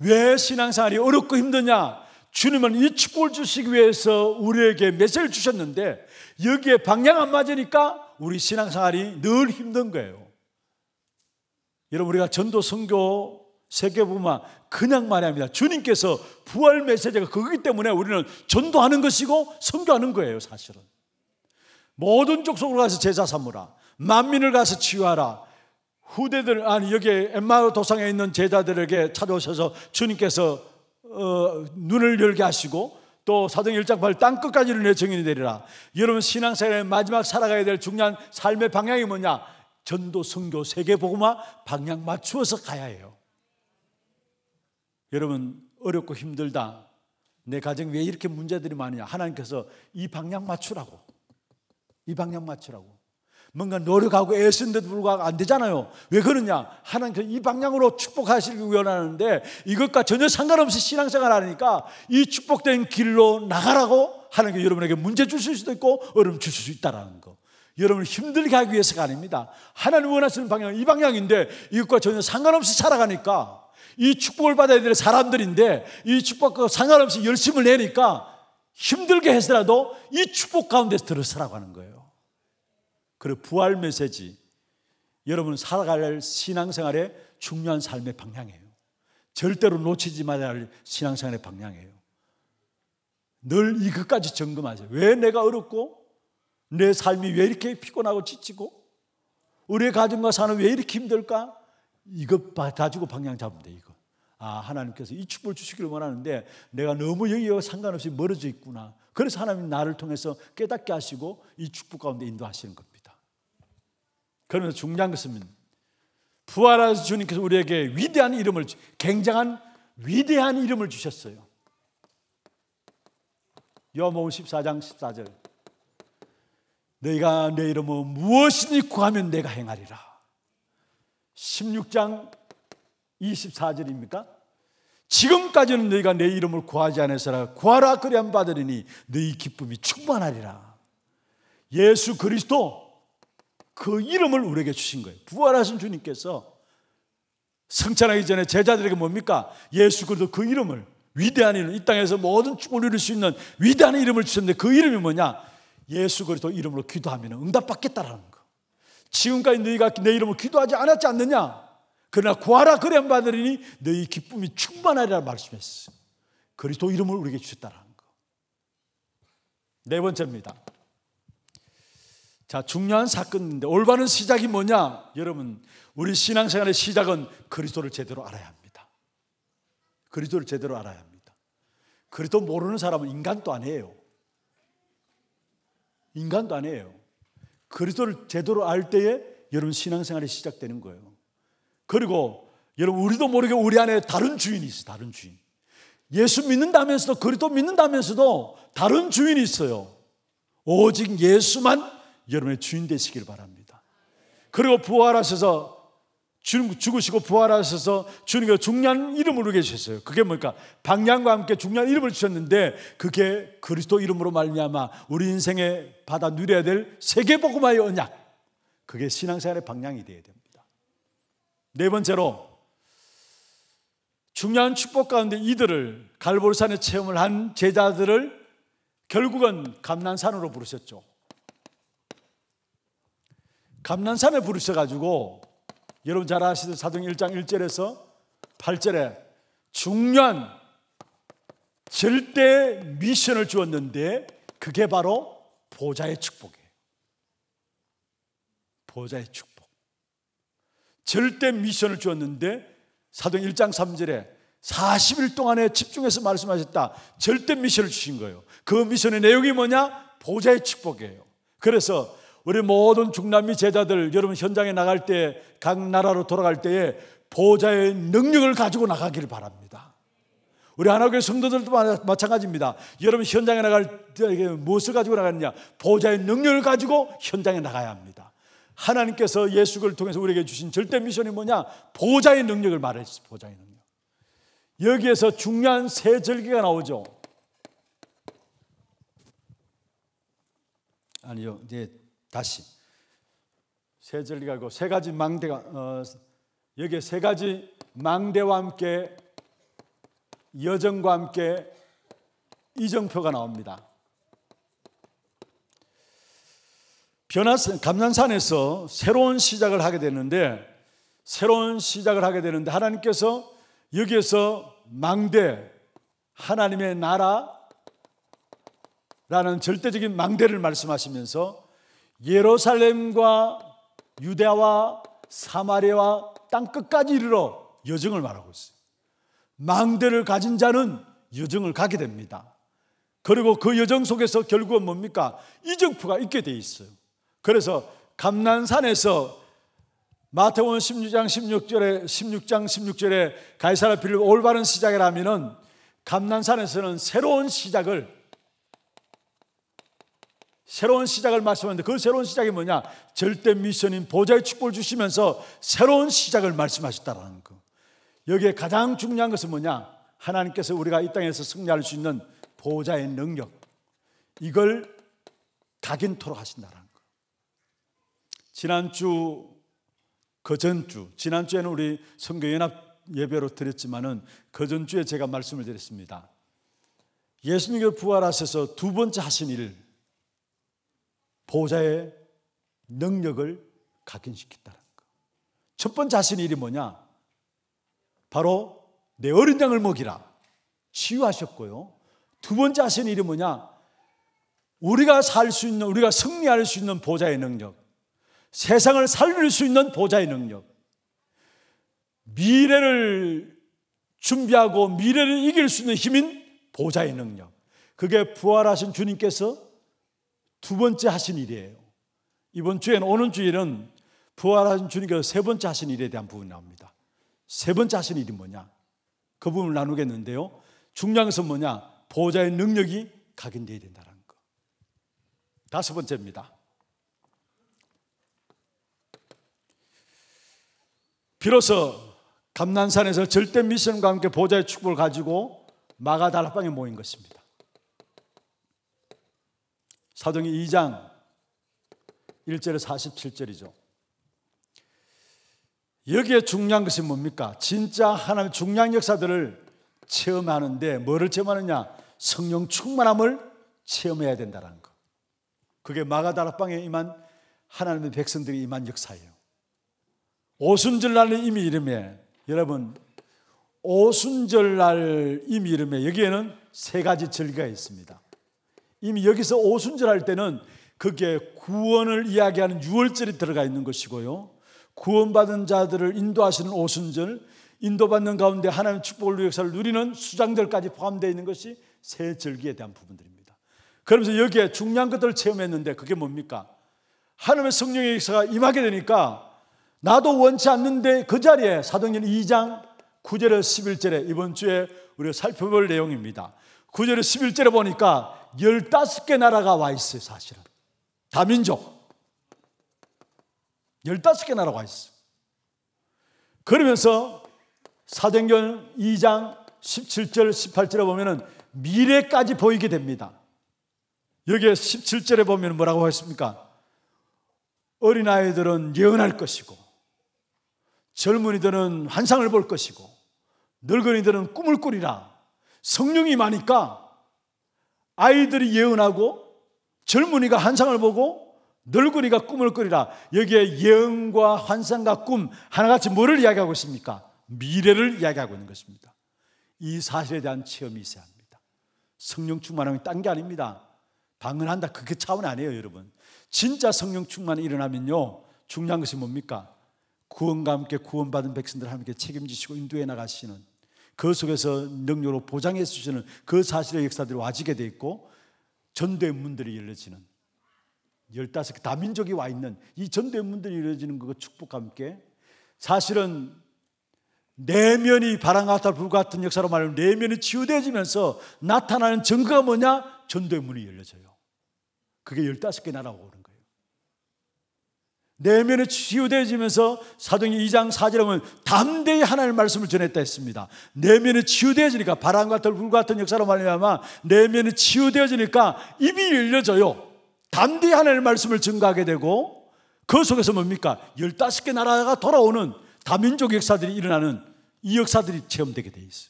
왜 신앙생활이 어렵고 힘드냐? 주님은 이 축복을 주시기 위해서 우리에게 메시지를 주셨는데 여기에 방향 안 맞으니까 우리 신앙생활이 늘 힘든 거예요. 여러분 우리가 전도 선교 세계복음화 그냥 말이 아니다 주님께서 부활 메시지가 그거기 때문에 우리는 전도하는 것이고 성교하는 거예요, 사실은. 모든 족속으로 가서 제자 삼으라. 만민을 가서 치유하라. 후대들 아니 여기 엠마오 도상에 있는 제자들에게 찾아오셔서 주님께서 어, 눈을 열게 하시고 또 사도행 1장 8 땅끝까지를 내정인이 되리라. 여러분 신앙생활의 마지막 살아가야 될 중요한 삶의 방향이 뭐냐? 전도, 성교 세계복음화 방향 맞추어서 가야 해요. 여러분 어렵고 힘들다. 내 가정 왜 이렇게 문제들이 많으냐? 하나님께서 이 방향 맞추라고. 이 방향 맞추라고. 뭔가 노력하고 애쓴데도 불구하고 안 되잖아요. 왜 그러냐? 하나님께서 이 방향으로 축복하시기 원하는데 이것과 전혀 상관없이 신앙생활 하니까 이 축복된 길로 나가라고 하나님께서 여러분에게 문제 주실 수도 있고 어려 주실 수 있다라는 거. 여러분을 힘들게 하기 위해서가 아닙니다. 하나님 원하시는 방향 이 방향인데 이것과 전혀 상관없이 살아가니까 이 축복을 받아야 될 사람들인데 이 축복과 그 상관없이 열심을 내니까 힘들게 해서라도 이 축복 가운데서 들어서라고 하는 거예요. 그리고 부활 메시지. 여러분 살아갈 신앙생활의 중요한 삶의 방향이에요. 절대로 놓치지 말아야 할 신앙생활의 방향이에요. 늘 이것까지 점검하세요. 왜 내가 어렵고 내 삶이 왜 이렇게 피곤하고 지치고 우리의 가정과 사는 왜 이렇게 힘들까? 이것 가지고 방향 잡으면 돼, 이거. 아, 하나님께서 이 축복을 주시기를 원하는데 내가 너무 여기와 상관없이 멀어져 있구나. 그래서 하나님 나를 통해서 깨닫게 하시고 이 축복 가운데 인도하시는 겁니다. 그러면서 중요한 것은 부활하신 주님께서 우리에게 위대한 이름을 굉장한 위대한 이름을 주셨어요. 요한복음 14장 14절. 너희가 내이름을 무엇이니 구하면 내가 행하리라. 16장 24절입니까? 지금까지는 너희가 내 이름을 구하지 않았으라 구하라 그리함 받으리니 너희 기쁨이 충만하리라. 예수 그리스도 그 이름을 우리에게 주신 거예요. 부활하신 주님께서 성찬하기 전에 제자들에게 뭡니까? 예수 그리스도 그 이름을 위대한 이름, 이 땅에서 모든 축복을 이룰 수 있는 위대한 이름을 주셨는데 그 이름이 뭐냐? 예수 그리스도 이름으로 기도하면 응답받겠다라는 거. 지금까지 너희가 내 이름을 기도하지 않았지 않느냐? 그러나 구하라 그래 받으리니 너희 기쁨이 충만하리라 말씀했어. 그리스도 이름을 우리에게 주셨다라는 거. 네 번째입니다. 자, 중요한 사건인데 올바른 시작이 뭐냐? 여러분, 우리 신앙생활의 시작은 그리스도를 제대로 알아야 합니다. 그리스도를 제대로 알아야 합니다. 그리스도 모르는 사람은 인간도 아니에요. 인간도 아니에요. 그리스도를 제대로 알 때에 여러분 신앙생활이 시작되는 거예요. 그리고 여러분 우리도 모르게 우리 안에 다른 주인이 있어요. 다른 주인. 예수 믿는다면서도 그리스도 믿는다면서도 다른 주인이 있어요. 오직 예수만 여러분의 주인 되시길 바랍니다. 그리고 부활하셔서 죽으시고 부활하셔서 주님께 중요한 이름으로 계셨어요. 그게 뭘까? 방향과 함께 중요한 이름을 주셨는데 그게 그리스도 이름으로 말미암아 우리 인생에 받아 누려야 될 세계 복음화의 언약. 그게 신앙생활의 방향이 되어야 됩니다. 네 번째로 중요한 축복 가운데 이들을 갈보산에 체험을 한 제자들을 결국은 감난산으로 부르셨죠. 감난산에 부르셔 가지고 여러분 잘 아시듯 사도행 1장 1절에서 8절에 중요한 절대 미션을 주었는데 그게 바로 보좌의 축복이에요. 보좌의 축복. 절대 미션을 주었는데 사도행 1장 3절에 40일 동안에 집중해서 말씀하셨다. 절대 미션을 주신 거예요. 그 미션의 내용이 뭐냐? 보좌의 축복이에요. 그래서 우리 모든 중남미 제자들 여러분 현장에 나갈 때 각 나라로 돌아갈 때에 보좌의 능력을 가지고 나가기를 바랍니다. 우리 하나교회 성도들도 마찬가지입니다. 여러분 현장에 나갈 때 무엇을 가지고 나가느냐? 보좌의 능력을 가지고 현장에 나가야 합니다. 하나님께서 예수를 통해서 우리에게 주신 절대 미션이 뭐냐? 보좌의 능력을 말했어요. 보좌의 능력. 여기에서 중요한 세 절기가 나오죠. 아니요, 이 다시 세 절기가 있고 세 가지 망대가 어, 여기에 세 가지 망대와 함께 여정과 함께 이정표가 나옵니다. 변화산, 감난산에서 새로운 시작을 하게 되는데 새로운 시작을 하게 되는데 하나님께서 여기에서 망대, 하나님의 나라라는 절대적인 망대를 말씀하시면서 예루살렘과 유대와 사마리아와 땅 끝까지 이르러 여정을 말하고 있어요. 망대를 가진 자는 여정을 가게 됩니다. 그리고 그 여정 속에서 결국은 뭡니까? 이정표가 있게 돼 있어요. 그래서 감난산에서 마태원 16장 16절에 16장 16절에 가이사라 필립 올바른 시작이라면은 감난산에서는 새로운 시작을 새로운 시작을 말씀하는데 그 새로운 시작이 뭐냐? 절대 미션인 보좌의 축복을 주시면서 새로운 시작을 말씀하셨다라는 거. 여기에 가장 중요한 것은 뭐냐? 하나님께서 우리가 이 땅에서 승리할 수 있는 보좌의 능력. 이걸 각인토록 하신다라. 지난주 그 전주 지난주에는 우리 성교연합 예배로 드렸지만은 그 전주에 제가 말씀을 드렸습니다. 예수님께서 부활하셔서 두 번째 하신 일보호의 능력을 각인시켰다는 거. 첫 번째 하신 일이 뭐냐? 바로 내 어린 양을 먹이라 치유하셨고요. 두 번째 하신 일이 뭐냐? 우리가 살 수 있는 우리가 승리할 수 있는 보호의 능력. 세상을 살릴 수 있는 보좌의 능력, 미래를 준비하고 미래를 이길 수 있는 힘인 보좌의 능력. 그게 부활하신 주님께서 두 번째 하신 일이에요. 이번 주에는 오는 주일은 부활하신 주님께서 세 번째 하신 일에 대한 부분이 나옵니다. 세 번째 하신 일이 뭐냐? 그 부분을 나누겠는데요. 중요한 것은 뭐냐? 보좌의 능력이 각인되어야 된다는 거. 다섯 번째입니다. 비로소 감난산에서 절대 미션과 함께 보좌의 축복을 가지고 마가다락방에 모인 것입니다. 사도행 2장 1절에서 47절이죠. 여기에 중요한 것이 뭡니까? 진짜 하나님의 중요한 역사들을 체험하는데 뭐를 체험하느냐? 성령 충만함을 체험해야 된다는 것. 그게 마가다락방에 임한 하나님의 백성들이 임한 역사예요. 오순절날은 이미 이름에 여러분 오순절날 이미 이름에 여기에는 세 가지 절기가 있습니다. 이미 여기서 오순절 할 때는 그게 구원을 이야기하는 유월절이 들어가 있는 것이고요. 구원받은 자들을 인도하시는 오순절, 인도받는 가운데 하나님의 축복을 역사를 누리는 수장절까지 포함되어 있는 것이 세 절기에 대한 부분들입니다. 그러면서 여기에 중요한 것들을 체험했는데 그게 뭡니까? 하나님의 성령의 역사가 임하게 되니까 나도 원치 않는데 그 자리에 사도행전 2장 9절에 11절에 이번 주에 우리가 살펴볼 내용입니다. 9절에 11절에 보니까 15개 나라가 와 있어요, 사실은. 다민족. 15개 나라가 와 있어요. 그러면서 사도행전 2장 17절, 18절에 보면은 미래까지 보이게 됩니다. 여기에 17절에 보면 뭐라고 했습니까? 어린아이들은 예언할 것이고, 젊은이들은 환상을 볼 것이고 늙은이들은 꿈을 꾸리라. 성령이 많으니까 아이들이 예언하고 젊은이가 환상을 보고 늙은이가 꿈을 꾸리라. 여기에 예언과 환상과 꿈 하나같이 뭐를 이야기하고 있습니까? 미래를 이야기하고 있는 것입니다. 이 사실에 대한 체험이 있어야 합니다. 성령 충만함이 딴게 아닙니다. 방언한다 그게 차원 아니에요, 여러분. 진짜 성령 충만이 일어나면요. 중요한 것이 뭡니까? 구원과 함께 구원받은 백성들 함께 책임지시고 인도해 나가시는 그 속에서 능력으로 보장해 주시는 그 사실의 역사들이 와지게 돼 있고 전도의 문들이 열려지는 15개 다민족이 와 있는 이 전도의 문들이 열려지는 그 축복과 함께 사실은 내면이 바람과 같아 불과 같은 역사로 말하면 내면이 치유되어지면서 나타나는 증거가 뭐냐? 전도의 문이 열려져요. 그게 15개 나라가 오는 내면에 치유되어지면서 사도행전 2장 4절은 담대히 하나님의 말씀을 전했다 했습니다. 내면에 치유되어지니까 바람 같은 불 같은 역사로 말미암 내면에 치유되어지니까 입이 열려져요. 담대히 하나님의 말씀을 증거하게 되고 그 속에서 뭡니까? 15개 나라가 돌아오는 다민족 역사들이 일어나는 이 역사들이 체험되게 돼 있어요.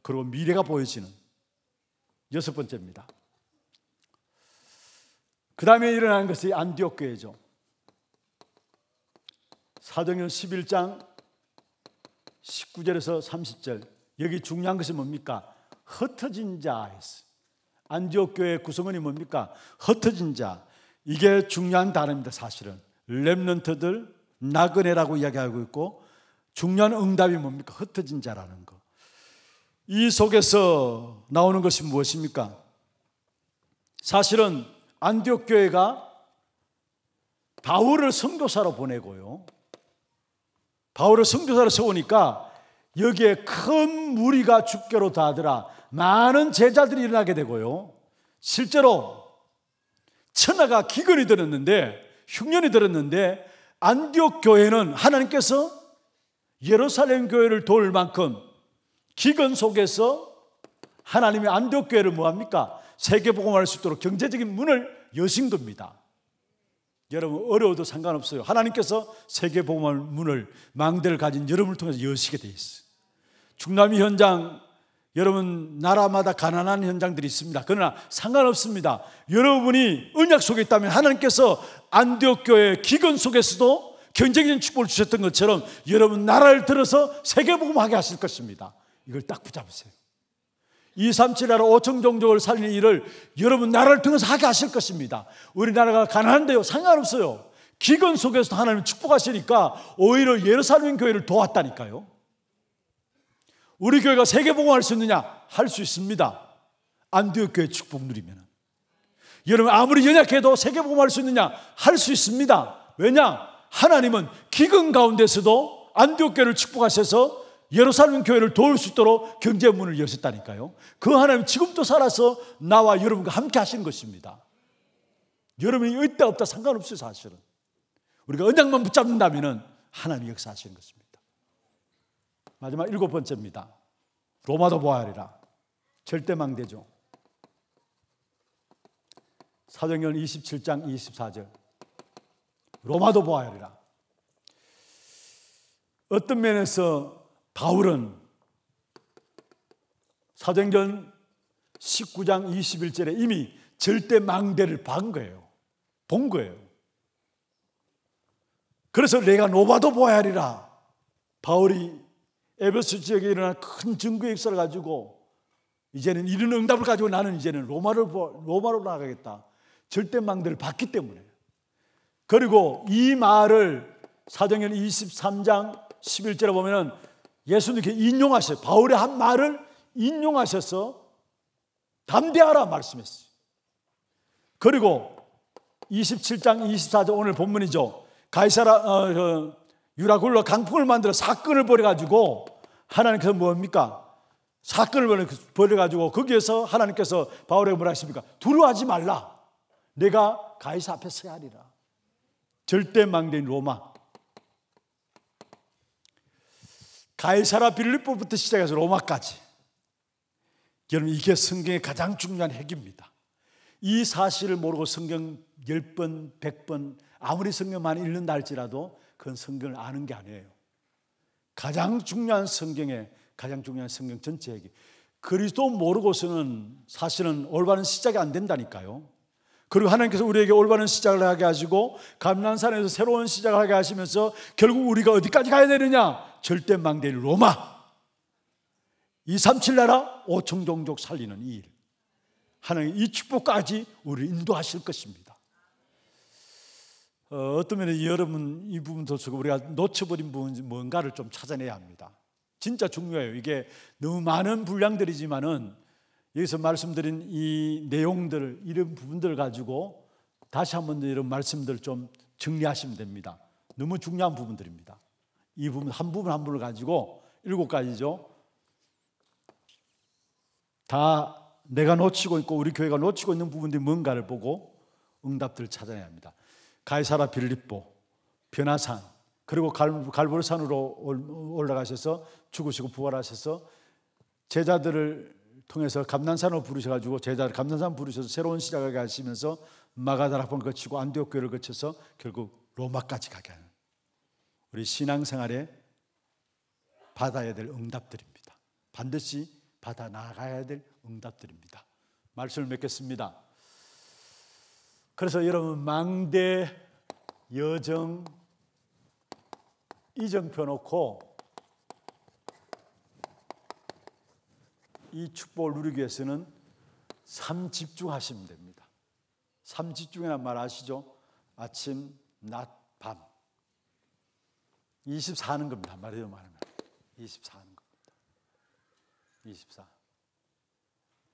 그리고 미래가 보여지는 여섯 번째입니다. 그 다음에 일어나 것이 안디옥 교회죠. 사정행 11장 19절에서 30절 여기 중요한 것이 뭡니까? 흩어진 자했어 안디옥 교회 구성원이 뭡니까? 흩어진 자. 이게 중요한 단어입니다, 사실은. 렘넌트들 나그네라고 이야기하고 있고 중요한 응답이 뭡니까? 흩어진 자라는 거. 이 속에서 나오는 것이 무엇입니까? 사실은 안디옥 교회가 바울을 선교사로 보내고요. 바울을 성교사로 세우니까 여기에 큰 무리가 죽께로 다하더라. 많은 제자들이 일어나게 되고요. 실제로 천하가 기근이 들었는데 흉년이 들었는데 안디옥 교회는 하나님께서 예루살렘 교회를 도울 만큼 기근 속에서 하나님이 안디옥 교회를 뭐합니까? 세계복음할수 있도록 경제적인 문을 여신 겁니다. 여러분 어려워도 상관없어요. 하나님께서 세계 복음 문을 망대를 가진 여러분을 통해서 여시게 돼 있어요. 중남미 현장 여러분 나라마다 가난한 현장들이 있습니다. 그러나 상관없습니다. 여러분이 언약 속에 있다면 하나님께서 안디옥 교회 기근 속에서도 경쟁적인 축복을 주셨던 것처럼 여러분 나라를 들어서 세계 복음하게 하실 것입니다. 이걸 딱 붙잡으세요. 237나라 5천 종족을 살리는 일을 여러분 나라를 통해서 하게 하실 것입니다. 우리나라가 가난한데요. 상관없어요. 기근 속에서도 하나님 축복하시니까 오히려 예루살렘 교회를 도왔다니까요. 우리 교회가 세계복음할 수 있느냐? 할 수 있습니다. 안디옥 교회 축복 누리면. 여러분 아무리 연약해도 세계복음할 수 있느냐? 할 수 있습니다. 왜냐? 하나님은 기근 가운데서도 안디옥 교회를 축복하셔서 예루살렘 교회를 도울 수 있도록 경제 문을 여셨다니까요. 그 하나님 지금도 살아서 나와 여러분과 함께 하시는 것입니다. 여러분이 있다 없다 상관없어요, 사실은. 우리가 언약만 붙잡는다면 하나님이 역사하시는 것입니다. 마지막 일곱 번째입니다. 로마도 보아하리라. 절대 망대죠. 사정연 27장 24절. 로마도 보아하리라. 어떤 면에서 바울은 사도행전 19장 21절에 이미 절대 망대를 반 거예요. 본 거예요. 그래서 내가 노바도 보아하리라. 바울이 에베소 지역에 일어난 큰 증거 역사를 가지고 이제는 이런 응답을 가지고 나는 이제는 로마를 로마로 나가겠다. 절대 망대를 받기 때문에. 그리고 이 말을 사정현 23장 11절에 보면은 예수님께 인용하셔요. 바울의 한 말을 인용하셔서 담대하라 말씀했어요. 그리고 27장 24절 오늘 본문이죠. 가이사라 어, 어, 유라굴로 강풍을 만들어 사건을 벌여가지고 하나님께서 뭡니까? 사건을 벌여가지고 거기에서 하나님께서 바울에게 뭐라 하십니까? 두려워하지 말라. 내가 가이사 앞에 서야 하리라. 절대 망대인 로마. 가이사라 빌립보부터 시작해서 로마까지. 여러분 이게 성경의 가장 중요한 핵입니다. 이 사실을 모르고 성경 10번, 100번 아무리 성경 많이 읽는다 할지라도 그건 성경을 아는 게 아니에요. 가장 중요한 성경의 가장 중요한 성경 전체 얘기. 그리스도 모르고서는 사실은 올바른 시작이 안 된다니까요. 그리고 하나님께서 우리에게 올바른 시작을 하게 하시고 감난산에서 새로운 시작을 하게 하시면서 결국 우리가 어디까지 가야 되느냐? 절대 망대인 로마 237 나라 5천 종족 살리는 이 일. 하나님 이 축복까지 우리 인도하실 것입니다. 어, 떤면에 여러분 이 부분도 쓰고 우리가 놓쳐버린 부분 뭔가를 좀 찾아내야 합니다. 진짜 중요해요. 이게 너무 많은 분량들이지만은 여기서 말씀드린 이 내용들 이런 부분들 가지고 다시 한번 이런 말씀들 좀 정리하시면 됩니다. 너무 중요한 부분들입니다. 이 부분 한 부분 한 부분을 가지고 일곱 가지죠. 다 내가 놓치고 있고 우리 교회가 놓치고 있는 부분들이 뭔가를 보고 응답들을 찾아야 합니다. 가이사라 빌립보, 변화산, 그리고 갈보산으로 올라가셔서 죽으시고 부활하셔서 제자들을 통해서 감난산으로 부르셔가지고 제자를 감난산 부르셔서 새로운 시작을 가시면서 마가다라폰 거치고 안디옥 교를 거쳐서 결국 로마까지 가게 하는 우리 신앙생활에 받아야 될 응답들입니다. 반드시 받아 나가야 될 응답들입니다. 말씀을 맺겠습니다. 그래서 여러분 망대 여정 이정 펴놓고 이 축복을 누리기 위해서는 삼 집중하시면 됩니다. 삼 집중이란 말 아시죠? 아침, 낮, 밤. 24는 겁니다. 말해도 말하면. 24는 겁니다. 24.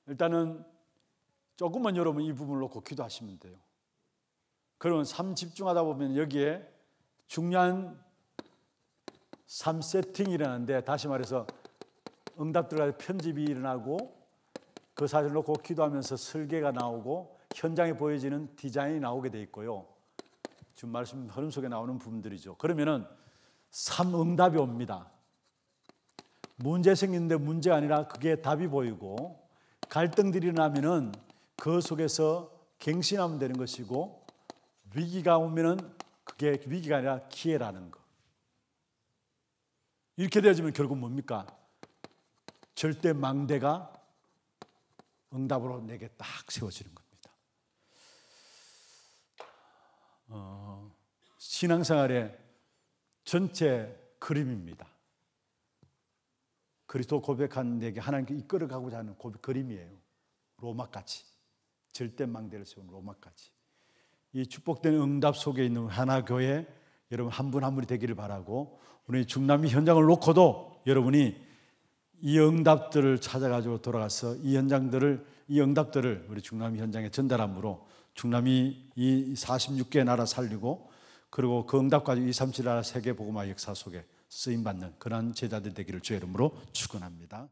일단은 조금만 여러분 이 부분을 놓고 기도하시면 돼요. 그러면 3 집중하다 보면 여기에 중요한 3 세팅이 일어나는데 다시 말해서 응답 들어가서 편집이 일어나고 그 사진을 놓고 기도하면서 설계가 나오고 현장에 보여지는 디자인이 나오게 돼 있고요. 지금 말씀 흐름 속에 나오는 부분들이죠. 그러면은 3 응답이 옵니다. 문제 생기는데 문제가 아니라 그게 답이 보이고 갈등들이 나면은 그 속에서 갱신하면 되는 것이고 위기가 오면은 그게 위기가 아니라 기회라는 거. 이렇게 되어지면 결국 뭡니까? 절대 망대가 응답으로 내게 딱 세워지는 겁니다. 어, 신앙생활에 전체 그림입니다. 그리스도 고백한 내게 하나님께 이끌어가고자 하는 고백 그림이에요. 로마까지. 절대 망대를 세운 로마까지. 이 축복된 응답 속에 있는 하나교회 여러분 한 분 한 분이 되기를 바라고 오늘 중남미 현장을 놓고도 여러분이 이 응답들을 찾아가지고 돌아가서 이 현장들을 이 응답들을 우리 중남미 현장에 전달함으로 중남미 이 46개 나라 살리고 그리고 그 응답 까지고 2, 3, 7나라 세계 보고화 역사 속에 쓰임 받는 그런 제자들 되기를 주의 이름으로 축원합니다.